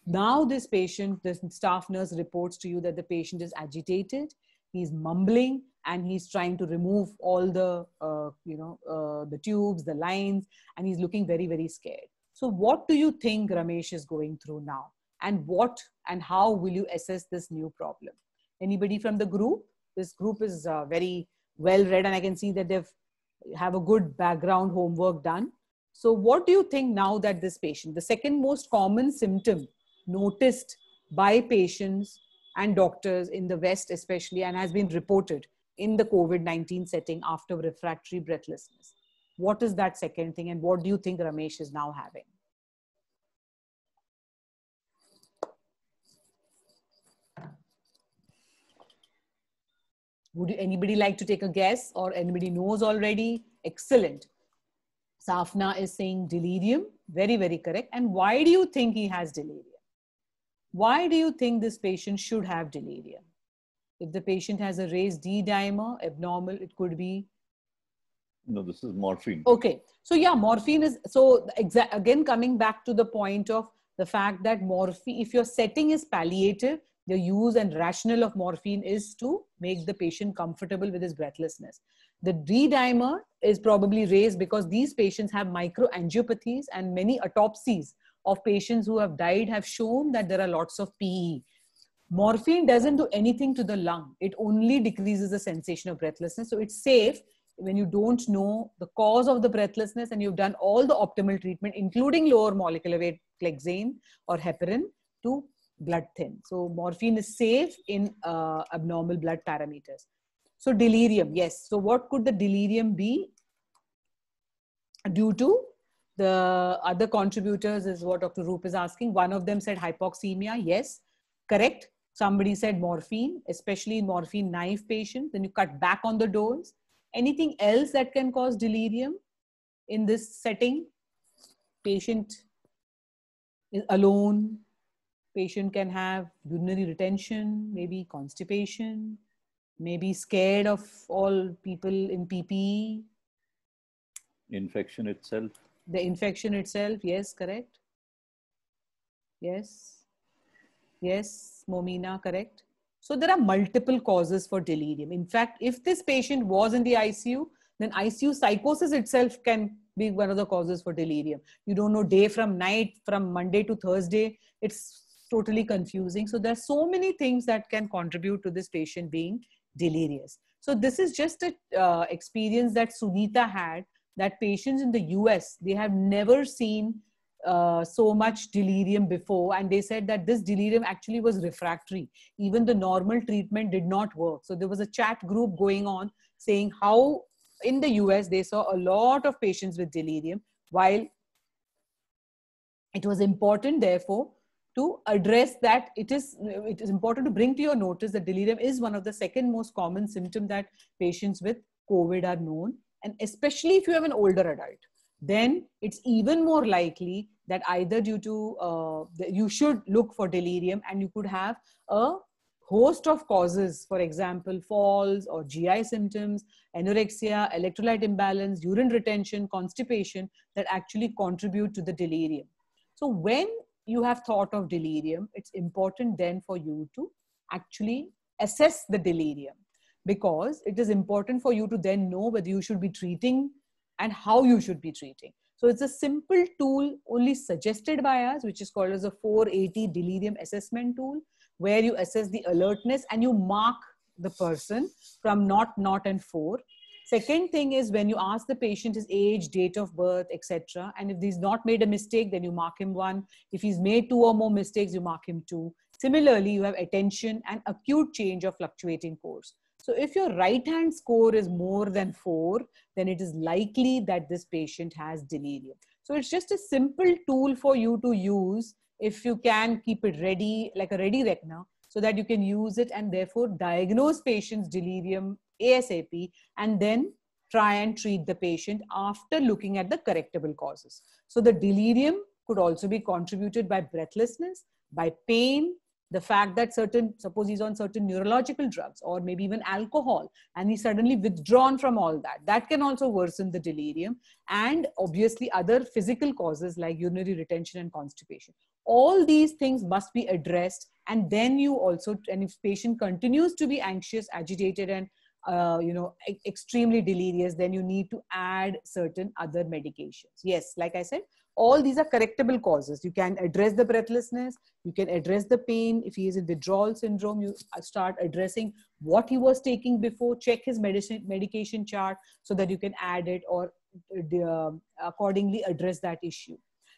Now, this patient, the staff nurse reports to you that the patient is agitated, he's mumbling and he's trying to remove all the uh, you know uh, the tubes the lines and he's looking very very scared so what do you think ramesh is going through now and what and how will you assess this new problem anybody from the group this group is uh, very well read and i can see that they've have a good background homework done so what do you think now that this patient the second most common symptom noticed by patients and doctors in the West, especially, and has been reported in the COVID 19 setting after refractory breathlessness. What is that second thing, and what do you think Ramesh is now having? Would anybody like to take a guess, or anybody knows already? Excellent. Safna is saying delirium. Very, very correct. And why do you think he has delirium? Why do you think this patient should have delirium? If the patient has a raised D dimer, abnormal, it could be. No, this is morphine. Okay. So, yeah, morphine is. So, again, coming back to the point of the fact that morphine, if your setting is palliative, the use and rationale of morphine is to make the patient comfortable with his breathlessness. The D dimer is probably raised because these patients have microangiopathies and many autopsies of patients who have died have shown that there are lots of PE. Morphine doesn't do anything to the lung, it only decreases the sensation of breathlessness. So it's safe when you don't know the cause of the breathlessness and you've done all the optimal treatment, including lower molecular weight Clexane or heparin to blood thin. So morphine is safe in uh, abnormal blood parameters. So delirium, yes. So what could the delirium be due to? The other contributors is what Dr. Roop is asking. One of them said hypoxemia. Yes, correct. Somebody said morphine, especially morphine naive patients. Then you cut back on the dose. Anything else that can cause delirium in this setting? Patient alone. Patient can have urinary retention, maybe constipation, maybe scared of all people in PPE. Infection itself the infection itself yes correct yes yes momina correct so there are multiple causes for delirium in fact if this patient was in the icu then icu psychosis itself can be one of the causes for delirium you don't know day from night from monday to thursday it's totally confusing so there are so many things that can contribute to this patient being delirious so this is just a uh, experience that sunita had that patients in the US, they have never seen uh, so much delirium before. And they said that this delirium actually was refractory. Even the normal treatment did not work. So there was a chat group going on saying how in the US they saw a lot of patients with delirium, while it was important, therefore, to address that it is it is important to bring to your notice that delirium is one of the second most common symptom that patients with covid are known and especially if you have an older adult then it's even more likely that either due to uh, you should look for delirium and you could have a host of causes for example falls or gi symptoms anorexia electrolyte imbalance urine retention constipation that actually contribute to the delirium so when you have thought of delirium it's important then for you to actually assess the delirium because it is important for you to then know whether you should be treating and how you should be treating. So it's a simple tool only suggested by us, which is called as a 480 delirium assessment tool, where you assess the alertness and you mark the person from not, not, and four. Second thing is when you ask the patient his age, date of birth, etc. And if he's not made a mistake, then you mark him one. If he's made two or more mistakes, you mark him two. Similarly, you have attention and acute change of fluctuating course. So if your right hand score is more than four, then it is likely that this patient has delirium. So it's just a simple tool for you to use if you can keep it ready, like a ready rec now, so that you can use it and therefore diagnose patient's delirium ASAP and then try and treat the patient after looking at the correctable causes. So the delirium could also be contributed by breathlessness, by pain, the fact that certain suppose he's on certain neurological drugs or maybe even alcohol and he's suddenly withdrawn from all that that can also worsen the delirium and obviously other physical causes like urinary retention and constipation all these things must be addressed and then you also and if patient continues to be anxious agitated and uh, you know extremely delirious then you need to add certain other medications yes like i said all these are correctable causes you can address the breathlessness you can address the pain if he is in withdrawal syndrome you start addressing what he was taking before check his medicine medication chart so that you can add it or uh, accordingly address that issue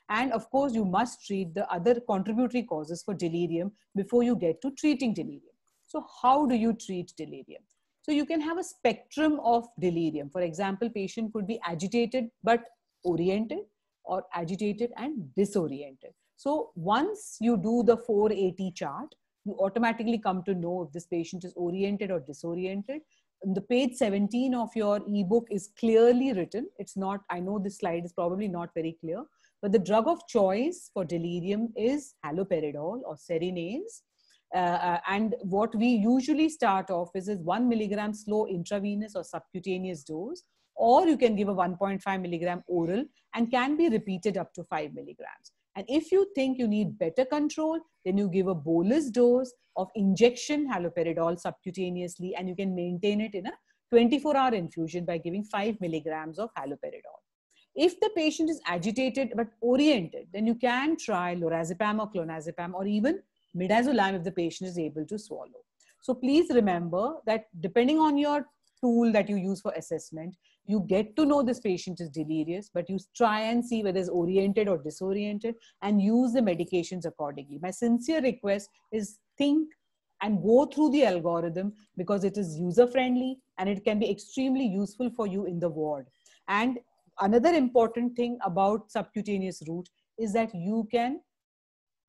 and of course you must treat the other contributory causes for delirium before you get to treating delirium so how do you treat delirium so you can have a spectrum of delirium for example patient could be agitated but oriented or agitated and disoriented. So once you do the 480 chart, you automatically come to know if this patient is oriented or disoriented. And the page 17 of your ebook is clearly written. It's not, I know this slide is probably not very clear, but the drug of choice for delirium is haloperidol or serenase. Uh, uh and what we usually start off is, is one milligram slow intravenous or subcutaneous dose or you can give a 1.5 milligram oral and can be repeated up to 5 milligrams. And if you think you need better control, then you give a bolus dose of injection haloperidol subcutaneously and you can maintain it in a 24 hour infusion by giving 5 milligrams of haloperidol. If the patient is agitated but oriented, then you can try lorazepam or clonazepam or even midazolam if the patient is able to swallow. So please remember that depending on your tool that you use for assessment. You get to know this patient is delirious, but you try and see whether it's oriented or disoriented and use the medications accordingly. My sincere request is think and go through the algorithm because it is user friendly and it can be extremely useful for you in the ward. And another important thing about subcutaneous route is that you can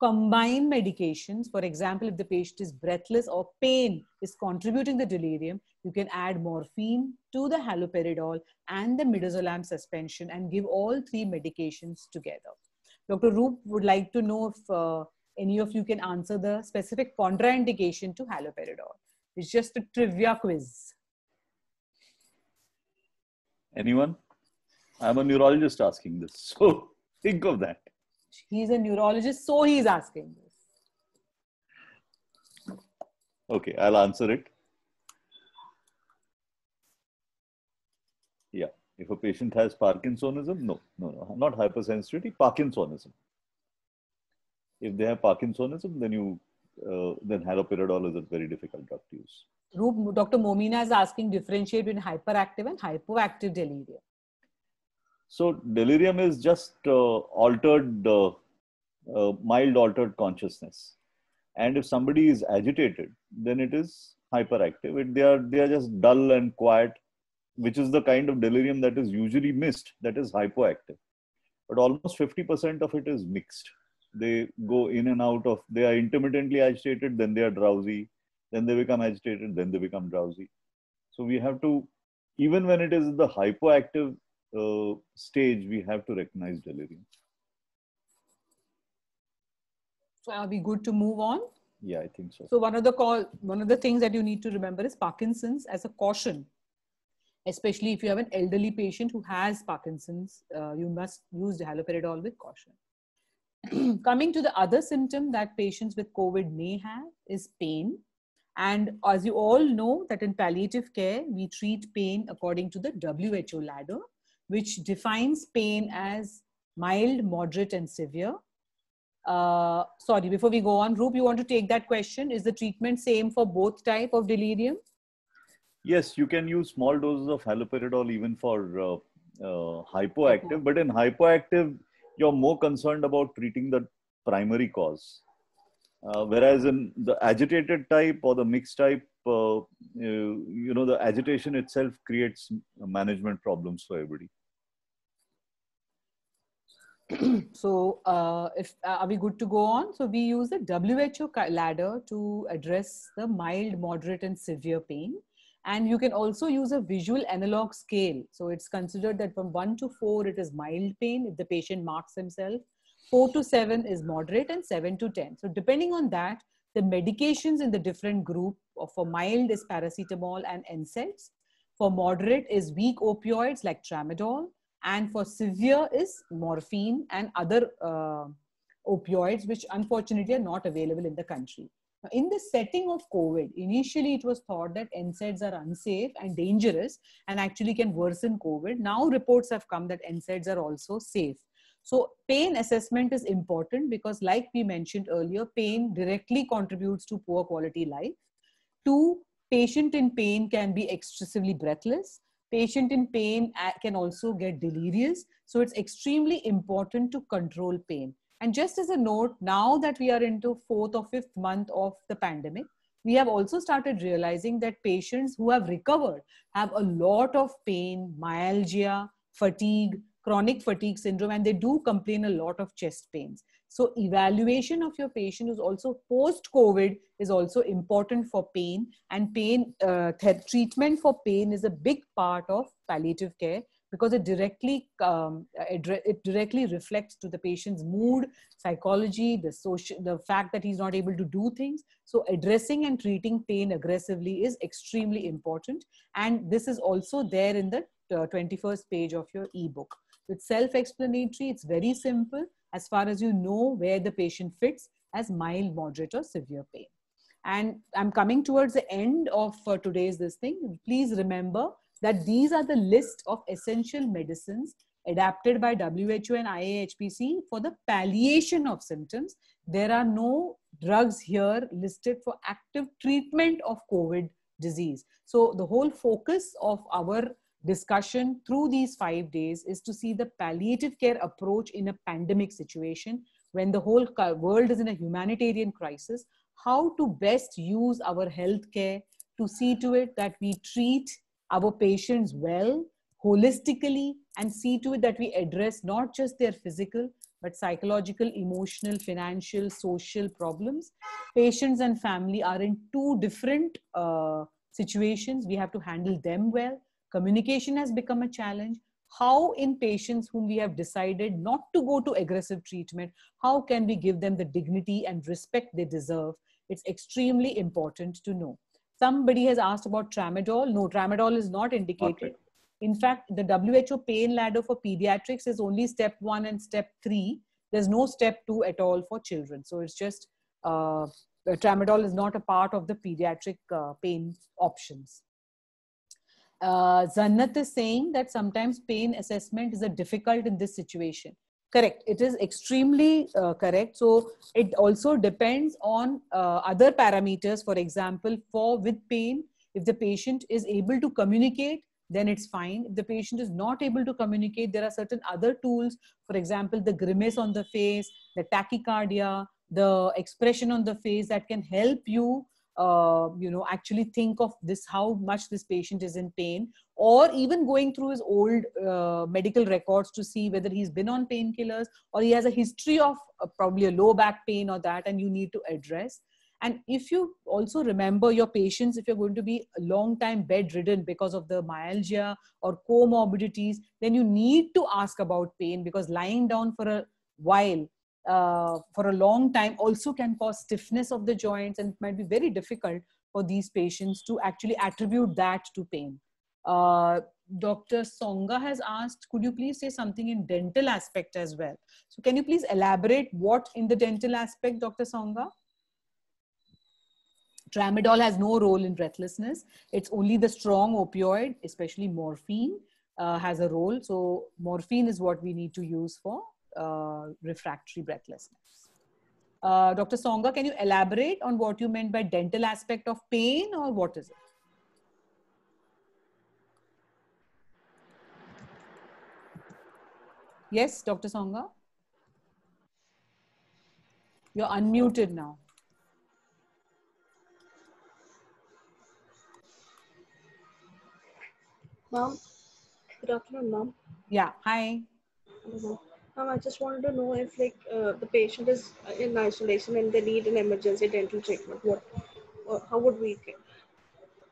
combine medications. For example, if the patient is breathless or pain is contributing the delirium, you can add morphine to the haloperidol and the midazolam suspension and give all three medications together. Dr. Roop would like to know if uh, any of you can answer the specific contraindication to haloperidol. It's just a trivia quiz. Anyone? I'm a neurologist asking this. So think of that. He's a neurologist, so he's asking this. Okay, I'll answer it. If a patient has Parkinsonism, no, no, no, not hypersensitivity, Parkinsonism. If they have Parkinsonism, then you uh, then haloperidol is a very difficult drug to use. Roop, Dr. Momina is asking differentiate between hyperactive and hypoactive delirium. So delirium is just uh, altered, uh, uh, mild altered consciousness. And if somebody is agitated, then it is hyperactive. It, they, are, they are just dull and quiet which is the kind of delirium that is usually missed, that is hypoactive. But almost 50% of it is mixed. They go in and out of, they are intermittently agitated, then they are drowsy, then they become agitated, then they become drowsy. So we have to, even when it is the hypoactive uh, stage, we have to recognize delirium. So are we good to move on? Yeah, I think so. So one of the call, one of the things that you need to remember is Parkinson's as a caution especially if you have an elderly patient who has Parkinson's, uh, you must use haloperidol with caution. Coming to the other symptom that patients with COVID may have is pain. And as you all know that in palliative care, we treat pain according to the WHO ladder, which defines pain as mild, moderate, and severe. Uh, sorry, before we go on, Roop, you want to take that question? Is the treatment same for both type of delirium? Yes, you can use small doses of haloperidol even for uh, uh, hypoactive, but in hypoactive, you're more concerned about treating the primary cause. Uh, whereas in the agitated type or the mixed type, you, uh, uh, you know, the agitation itself creates management problems for everybody. so uh, if uh, are we good to go on so we use the who ladder to address the mild moderate and severe pain and you can also use a visual analog scale. So it's considered that from one to four, it is mild pain if the patient marks himself. Four to seven is moderate and seven to 10. So depending on that, the medications in the different group for mild is paracetamol and NSAIDs. For moderate is weak opioids like tramadol. And for severe is morphine and other uh, opioids, which unfortunately are not available in the country in the setting of COVID, initially it was thought that NSAIDs are unsafe and dangerous and actually can worsen COVID. Now reports have come that NSAIDs are also safe. So pain assessment is important because like we mentioned earlier, pain directly contributes to poor quality life. Two, patient in pain can be excessively breathless. Patient in pain uh, can also get delirious. So it's extremely important to control pain. And just as a note, now that we are into fourth or fifth month of the pandemic, we have also started realizing that patients who have recovered have a lot of pain, myalgia, fatigue, chronic fatigue syndrome, and they do complain a lot of chest pains. So evaluation of your patient is also post-COVID is also important for pain and pain uh, treatment for pain is a big part of palliative care because it directly um, it, directly reflects to the patient's mood psychology the social the fact that he's not able to do things so addressing and treating pain aggressively is extremely important and this is also there in the uh, 21st page of your ebook it's self explanatory it's very simple as far as you know where the patient fits as mild moderate or severe pain and i'm coming towards the end of uh, today's this thing please remember that these are the list of essential medicines adapted by WHO and IAHPC for the palliation of symptoms. There are no drugs here listed for active treatment of COVID disease. So the whole focus of our discussion through these five days is to see the palliative care approach in a pandemic situation when the whole world is in a humanitarian crisis, how to best use our healthcare to see to it that we treat our patients well holistically and see to it that we address not just their physical but psychological emotional financial social problems patients and family are in two different uh, situations we have to handle them well communication has become a challenge how in patients whom we have decided not to go to aggressive treatment how can we give them the dignity and respect they deserve it's extremely important to know Somebody has asked about tramadol. No, tramadol is not indicated. Okay. In fact, the WHO pain ladder for pediatrics is only step one and step three. There's no step two at all for children. So it's just uh, tramadol is not a part of the pediatric uh, pain options. Uh, Zannat is saying that sometimes pain assessment is a difficult in this situation correct it is extremely uh, correct so it also depends on uh, other parameters for example for with pain if the patient is able to communicate then it's fine if the patient is not able to communicate there are certain other tools for example the grimace on the face the tachycardia the expression on the face that can help you uh, you know actually think of this how much this patient is in pain or even going through his old uh, medical records to see whether he's been on painkillers or he has a history of uh, probably a low back pain or that, and you need to address. And if you also remember your patients, if you're going to be a long time bedridden because of the myalgia or comorbidities, then you need to ask about pain because lying down for a while uh, for a long time also can cause stiffness of the joints and it might be very difficult for these patients to actually attribute that to pain. Uh, Dr. Songa has asked, could you please say something in dental aspect as well? So can you please elaborate what in the dental aspect, Dr. Songa? Tramadol has no role in breathlessness. It's only the strong opioid, especially morphine, uh, has a role. So morphine is what we need to use for uh, refractory breathlessness. Uh, Dr. Songa, can you elaborate on what you meant by dental aspect of pain or what is it? Yes, Dr. Songa? You're unmuted now. Mom, good afternoon, mom. Yeah, hi. Mom, I just wanted to know if like uh, the patient is in isolation and they need an emergency dental treatment, what, uh, how would we? Get?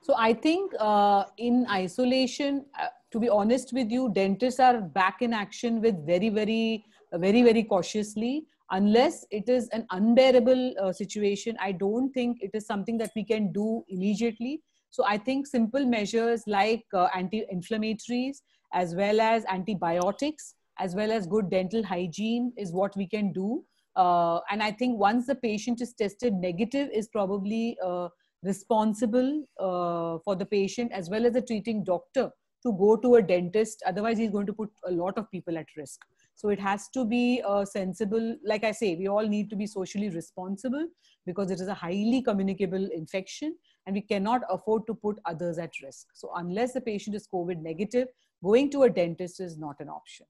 So I think uh, in isolation, uh, to be honest with you, dentists are back in action with very, very, very, very cautiously. Unless it is an unbearable uh, situation, I don't think it is something that we can do immediately. So I think simple measures like uh, anti-inflammatories, as well as antibiotics, as well as good dental hygiene is what we can do. Uh, and I think once the patient is tested negative is probably uh, responsible uh, for the patient as well as the treating doctor to go to a dentist otherwise he's going to put a lot of people at risk so it has to be sensible like i say we all need to be socially responsible because it is a highly communicable infection and we cannot afford to put others at risk so unless the patient is covid negative going to a dentist is not an option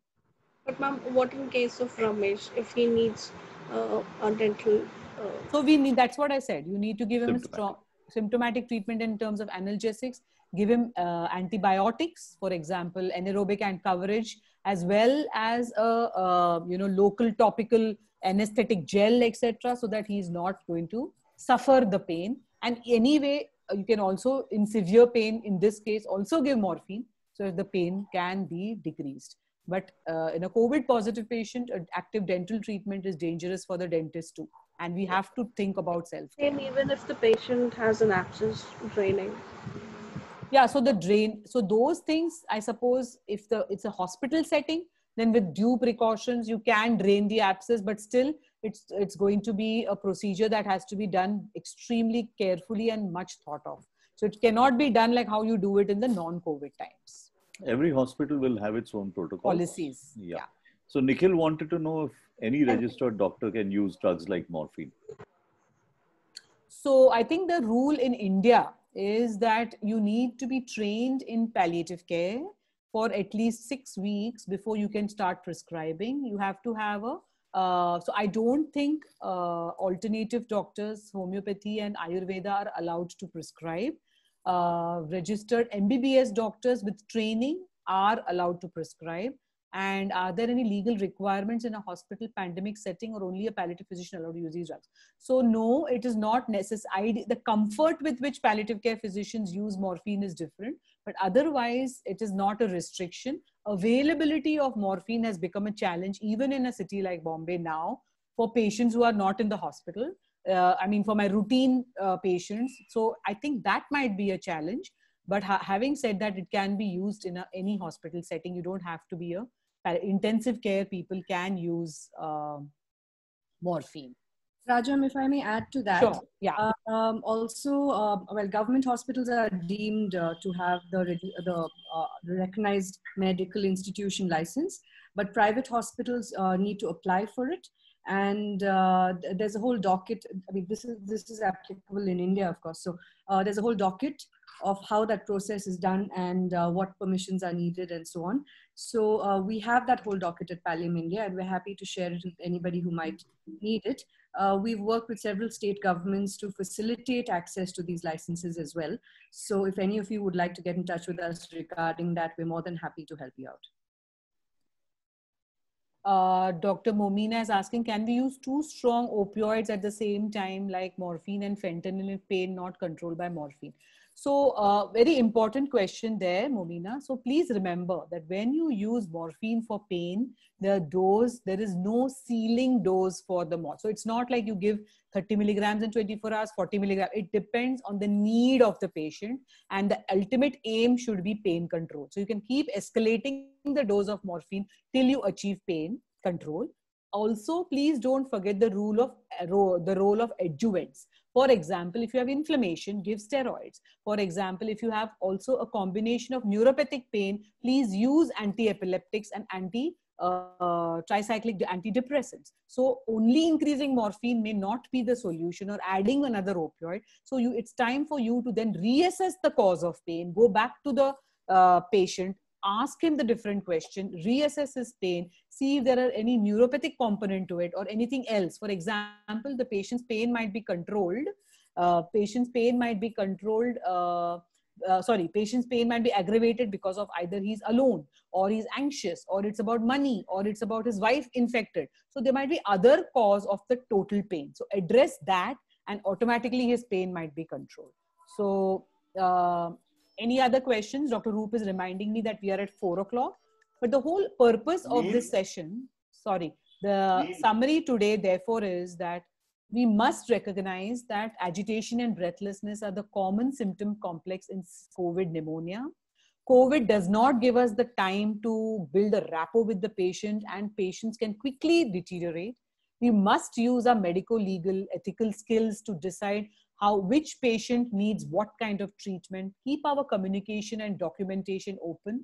but ma'am what in case of ramesh if he needs uh, a dental uh... so we need that's what i said you need to give him a strong symptomatic treatment in terms of analgesics give him uh, antibiotics, for example, anaerobic and coverage, as well as a, uh, a uh, you know local topical anesthetic gel, etc., so that he is not going to suffer the pain. And anyway, uh, you can also, in severe pain, in this case, also give morphine, so the pain can be decreased. But uh, in a COVID positive patient, active dental treatment is dangerous for the dentist too. And we have to think about self And even if the patient has an abscess draining, yeah so the drain so those things i suppose if the it's a hospital setting then with due precautions you can drain the abscess but still it's it's going to be a procedure that has to be done extremely carefully and much thought of so it cannot be done like how you do it in the non covid times every hospital will have its own protocol policies yeah. yeah. so nikhil wanted to know if any registered doctor can use drugs like morphine so i think the rule in india is that you need to be trained in palliative care for at least six weeks before you can start prescribing. You have to have a uh, so I don't think uh, alternative doctors, homeopathy and Ayurveda are allowed to prescribe. Uh, registered MBBS doctors with training are allowed to prescribe and are there any legal requirements in a hospital pandemic setting or only a palliative physician allowed to use these drugs so no it is not necessary the comfort with which palliative care physicians use morphine is different but otherwise it is not a restriction availability of morphine has become a challenge even in a city like bombay now for patients who are not in the hospital uh, i mean for my routine uh, patients so i think that might be a challenge but ha having said that, it can be used in a, any hospital setting. You don't have to be a intensive care. People can use uh, morphine. Rajam, if I may add to that. Sure. Yeah. Uh, um, also, uh, well, government hospitals are deemed uh, to have the the uh, recognized medical institution license, but private hospitals uh, need to apply for it. And uh, there's a whole docket. I mean, this is this is applicable in India, of course. So there's a whole docket of how that process is done and uh, what permissions are needed and so on. So uh, we have that whole docket at Pallium India and we're happy to share it with anybody who might need it. Uh, we've worked with several state governments to facilitate access to these licenses as well. So if any of you would like to get in touch with us regarding that, we're more than happy to help you out. Uh, Dr. Momina is asking, can we use two strong opioids at the same time like morphine and fentanyl if pain not controlled by morphine? So, uh, very important question there, Momina. So, please remember that when you use morphine for pain, the dose, there is no ceiling dose for the morphine. So, it's not like you give 30 milligrams in 24 hours, 40 milligrams. It depends on the need of the patient, and the ultimate aim should be pain control. So, you can keep escalating the dose of morphine till you achieve pain control also please don't forget the rule of uh, the role of adjuvants for example, if you have inflammation, give steroids. For example, if you have also a combination of neuropathic pain, please use anti-epileptics and anti uh, uh, tricyclic antidepressants. So only increasing morphine may not be the solution or adding another opioid. So you, it's time for you to then reassess the cause of pain, go back to the uh, patient ask him the different question, reassess his pain, see if there are any neuropathic component to it or anything else. For example, the patient's pain might be controlled. Uh, patient's pain might be controlled. Uh, uh, sorry, patient's pain might be aggravated because of either he's alone or he's anxious or it's about money or it's about his wife infected. So there might be other cause of the total pain. So address that and automatically his pain might be controlled. So uh, any other questions? Dr. Roop is reminding me that we are at four o'clock. But the whole purpose of this session, sorry, the summary today, therefore, is that we must recognize that agitation and breathlessness are the common symptom complex in COVID pneumonia. COVID does not give us the time to build a rapport with the patient, and patients can quickly deteriorate. We must use our medico legal ethical skills to decide how which patient needs what kind of treatment keep our communication and documentation open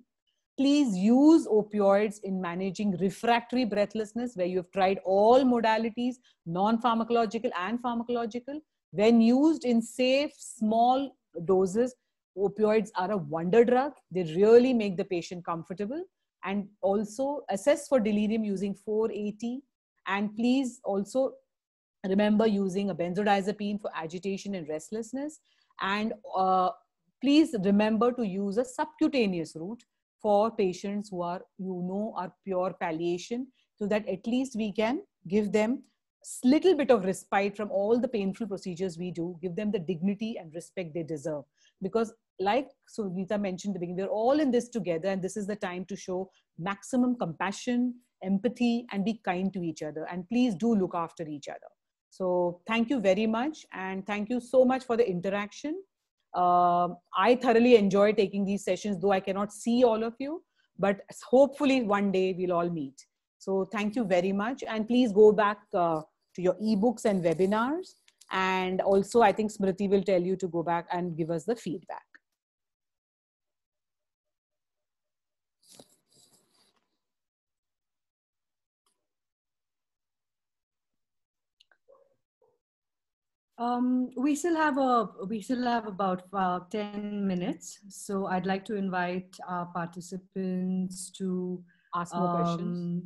please use opioids in managing refractory breathlessness where you have tried all modalities non pharmacological and pharmacological when used in safe small doses opioids are a wonder drug they really make the patient comfortable and also assess for delirium using 480 and please also Remember using a benzodiazepine for agitation and restlessness. And uh, please remember to use a subcutaneous route for patients who are, you know, are pure palliation so that at least we can give them little bit of respite from all the painful procedures we do, give them the dignity and respect they deserve. Because like Sunita mentioned at the beginning, we're all in this together and this is the time to show maximum compassion, empathy, and be kind to each other. And please do look after each other. So thank you very much. And thank you so much for the interaction. Uh, I thoroughly enjoy taking these sessions, though I cannot see all of you, but hopefully one day we'll all meet. So thank you very much. And please go back uh, to your ebooks and webinars. And also, I think Smriti will tell you to go back and give us the feedback. Um, we still have a we still have about uh, ten minutes, so I'd like to invite our participants to ask more um, questions,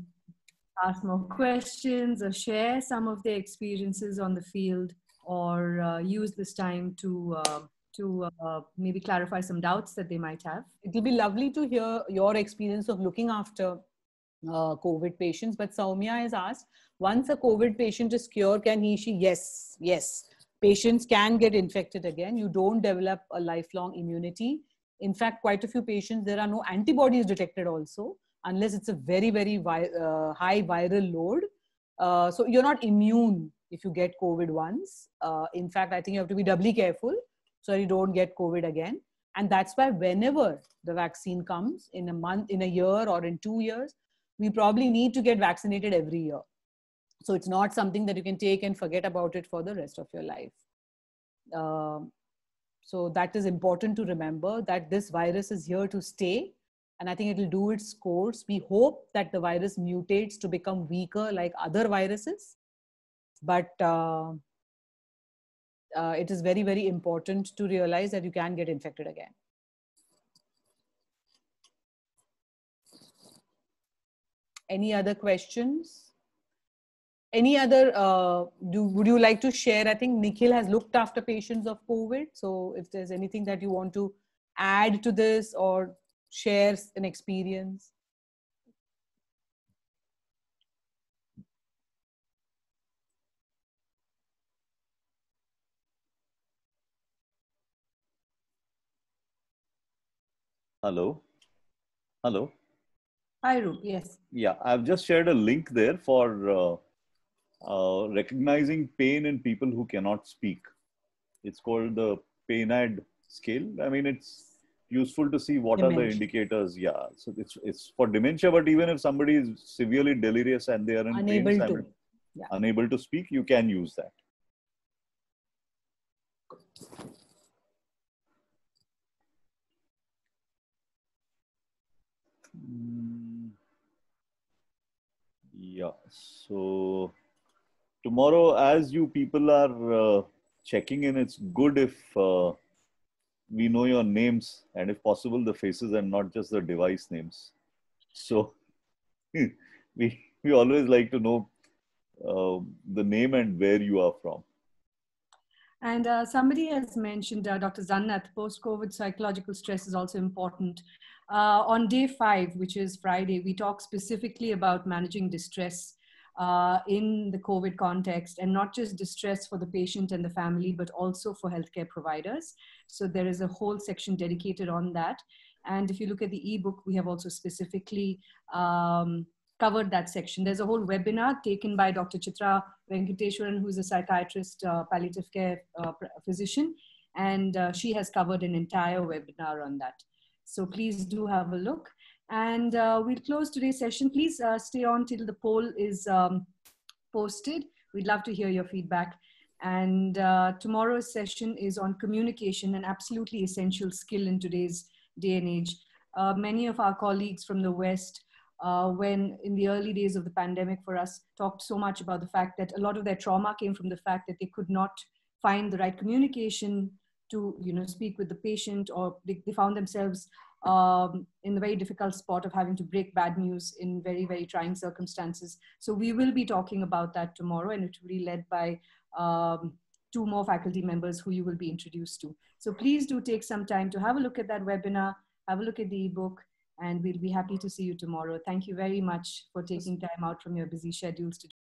ask more questions, or share some of their experiences on the field, or uh, use this time to. Uh, to uh, maybe clarify some doubts that they might have. It'll be lovely to hear your experience of looking after uh, COVID patients. But Saumya has asked, once a COVID patient is cured, can he, she, yes, yes patients can get infected again. You don't develop a lifelong immunity. In fact, quite a few patients, there are no antibodies detected also, unless it's a very, very vi uh, high viral load. Uh, so you're not immune if you get COVID once. Uh, in fact, I think you have to be doubly careful so you don't get COVID again. And that's why whenever the vaccine comes in a month, in a year, or in two years, we probably need to get vaccinated every year so it's not something that you can take and forget about it for the rest of your life. Uh, so that is important to remember that this virus is here to stay. And I think it'll do its course. We hope that the virus mutates to become weaker like other viruses. But uh, uh, it is very, very important to realize that you can get infected again. Any other questions? any other uh, do would you like to share i think nikhil has looked after patients of covid so if there's anything that you want to add to this or share an experience hello hello hi Rup. yes yeah i've just shared a link there for uh uh, recognizing pain in people who cannot speak. It's called the PAINAD scale. I mean, it's useful to see what dementia. are the indicators. Yeah, so it's it's for dementia, but even if somebody is severely delirious and they are unable pain, to, yeah. unable to speak, you can use that. Hmm. Yeah, so tomorrow, as you people are uh, checking in, it's good if uh, we know your names and, if possible, the faces and not just the device names. So we we always like to know uh, the name and where you are from. And uh, somebody has mentioned, uh, Dr. Zannath, post COVID psychological stress is also important. Uh, on day five, which is Friday, we talk specifically about managing distress uh, in the COVID context, and not just distress for the patient and the family, but also for healthcare providers. So there is a whole section dedicated on that. And if you look at the ebook, we have also specifically um, covered that section. There's a whole webinar taken by Dr. Chitra Venkateshwaran, who's a psychiatrist, uh, palliative care uh, physician, and uh, she has covered an entire webinar on that. So please do have a look. And uh, we'll close today's session. Please uh, stay on till the poll is um, posted. We'd love to hear your feedback. And uh, tomorrow's session is on communication, an absolutely essential skill in today's day and age. Uh, many of our colleagues from the West, uh, when in the early days of the pandemic for us, talked so much about the fact that a lot of their trauma came from the fact that they could not find the right communication to you know speak with the patient or they, they found themselves um, in the very difficult spot of having to break bad news in very, very trying circumstances. So we will be talking about that tomorrow and it will be led by um, two more faculty members who you will be introduced to. So please do take some time to have a look at that webinar, have a look at the ebook, and we'll be happy to see you tomorrow. Thank you very much for taking time out from your busy schedules to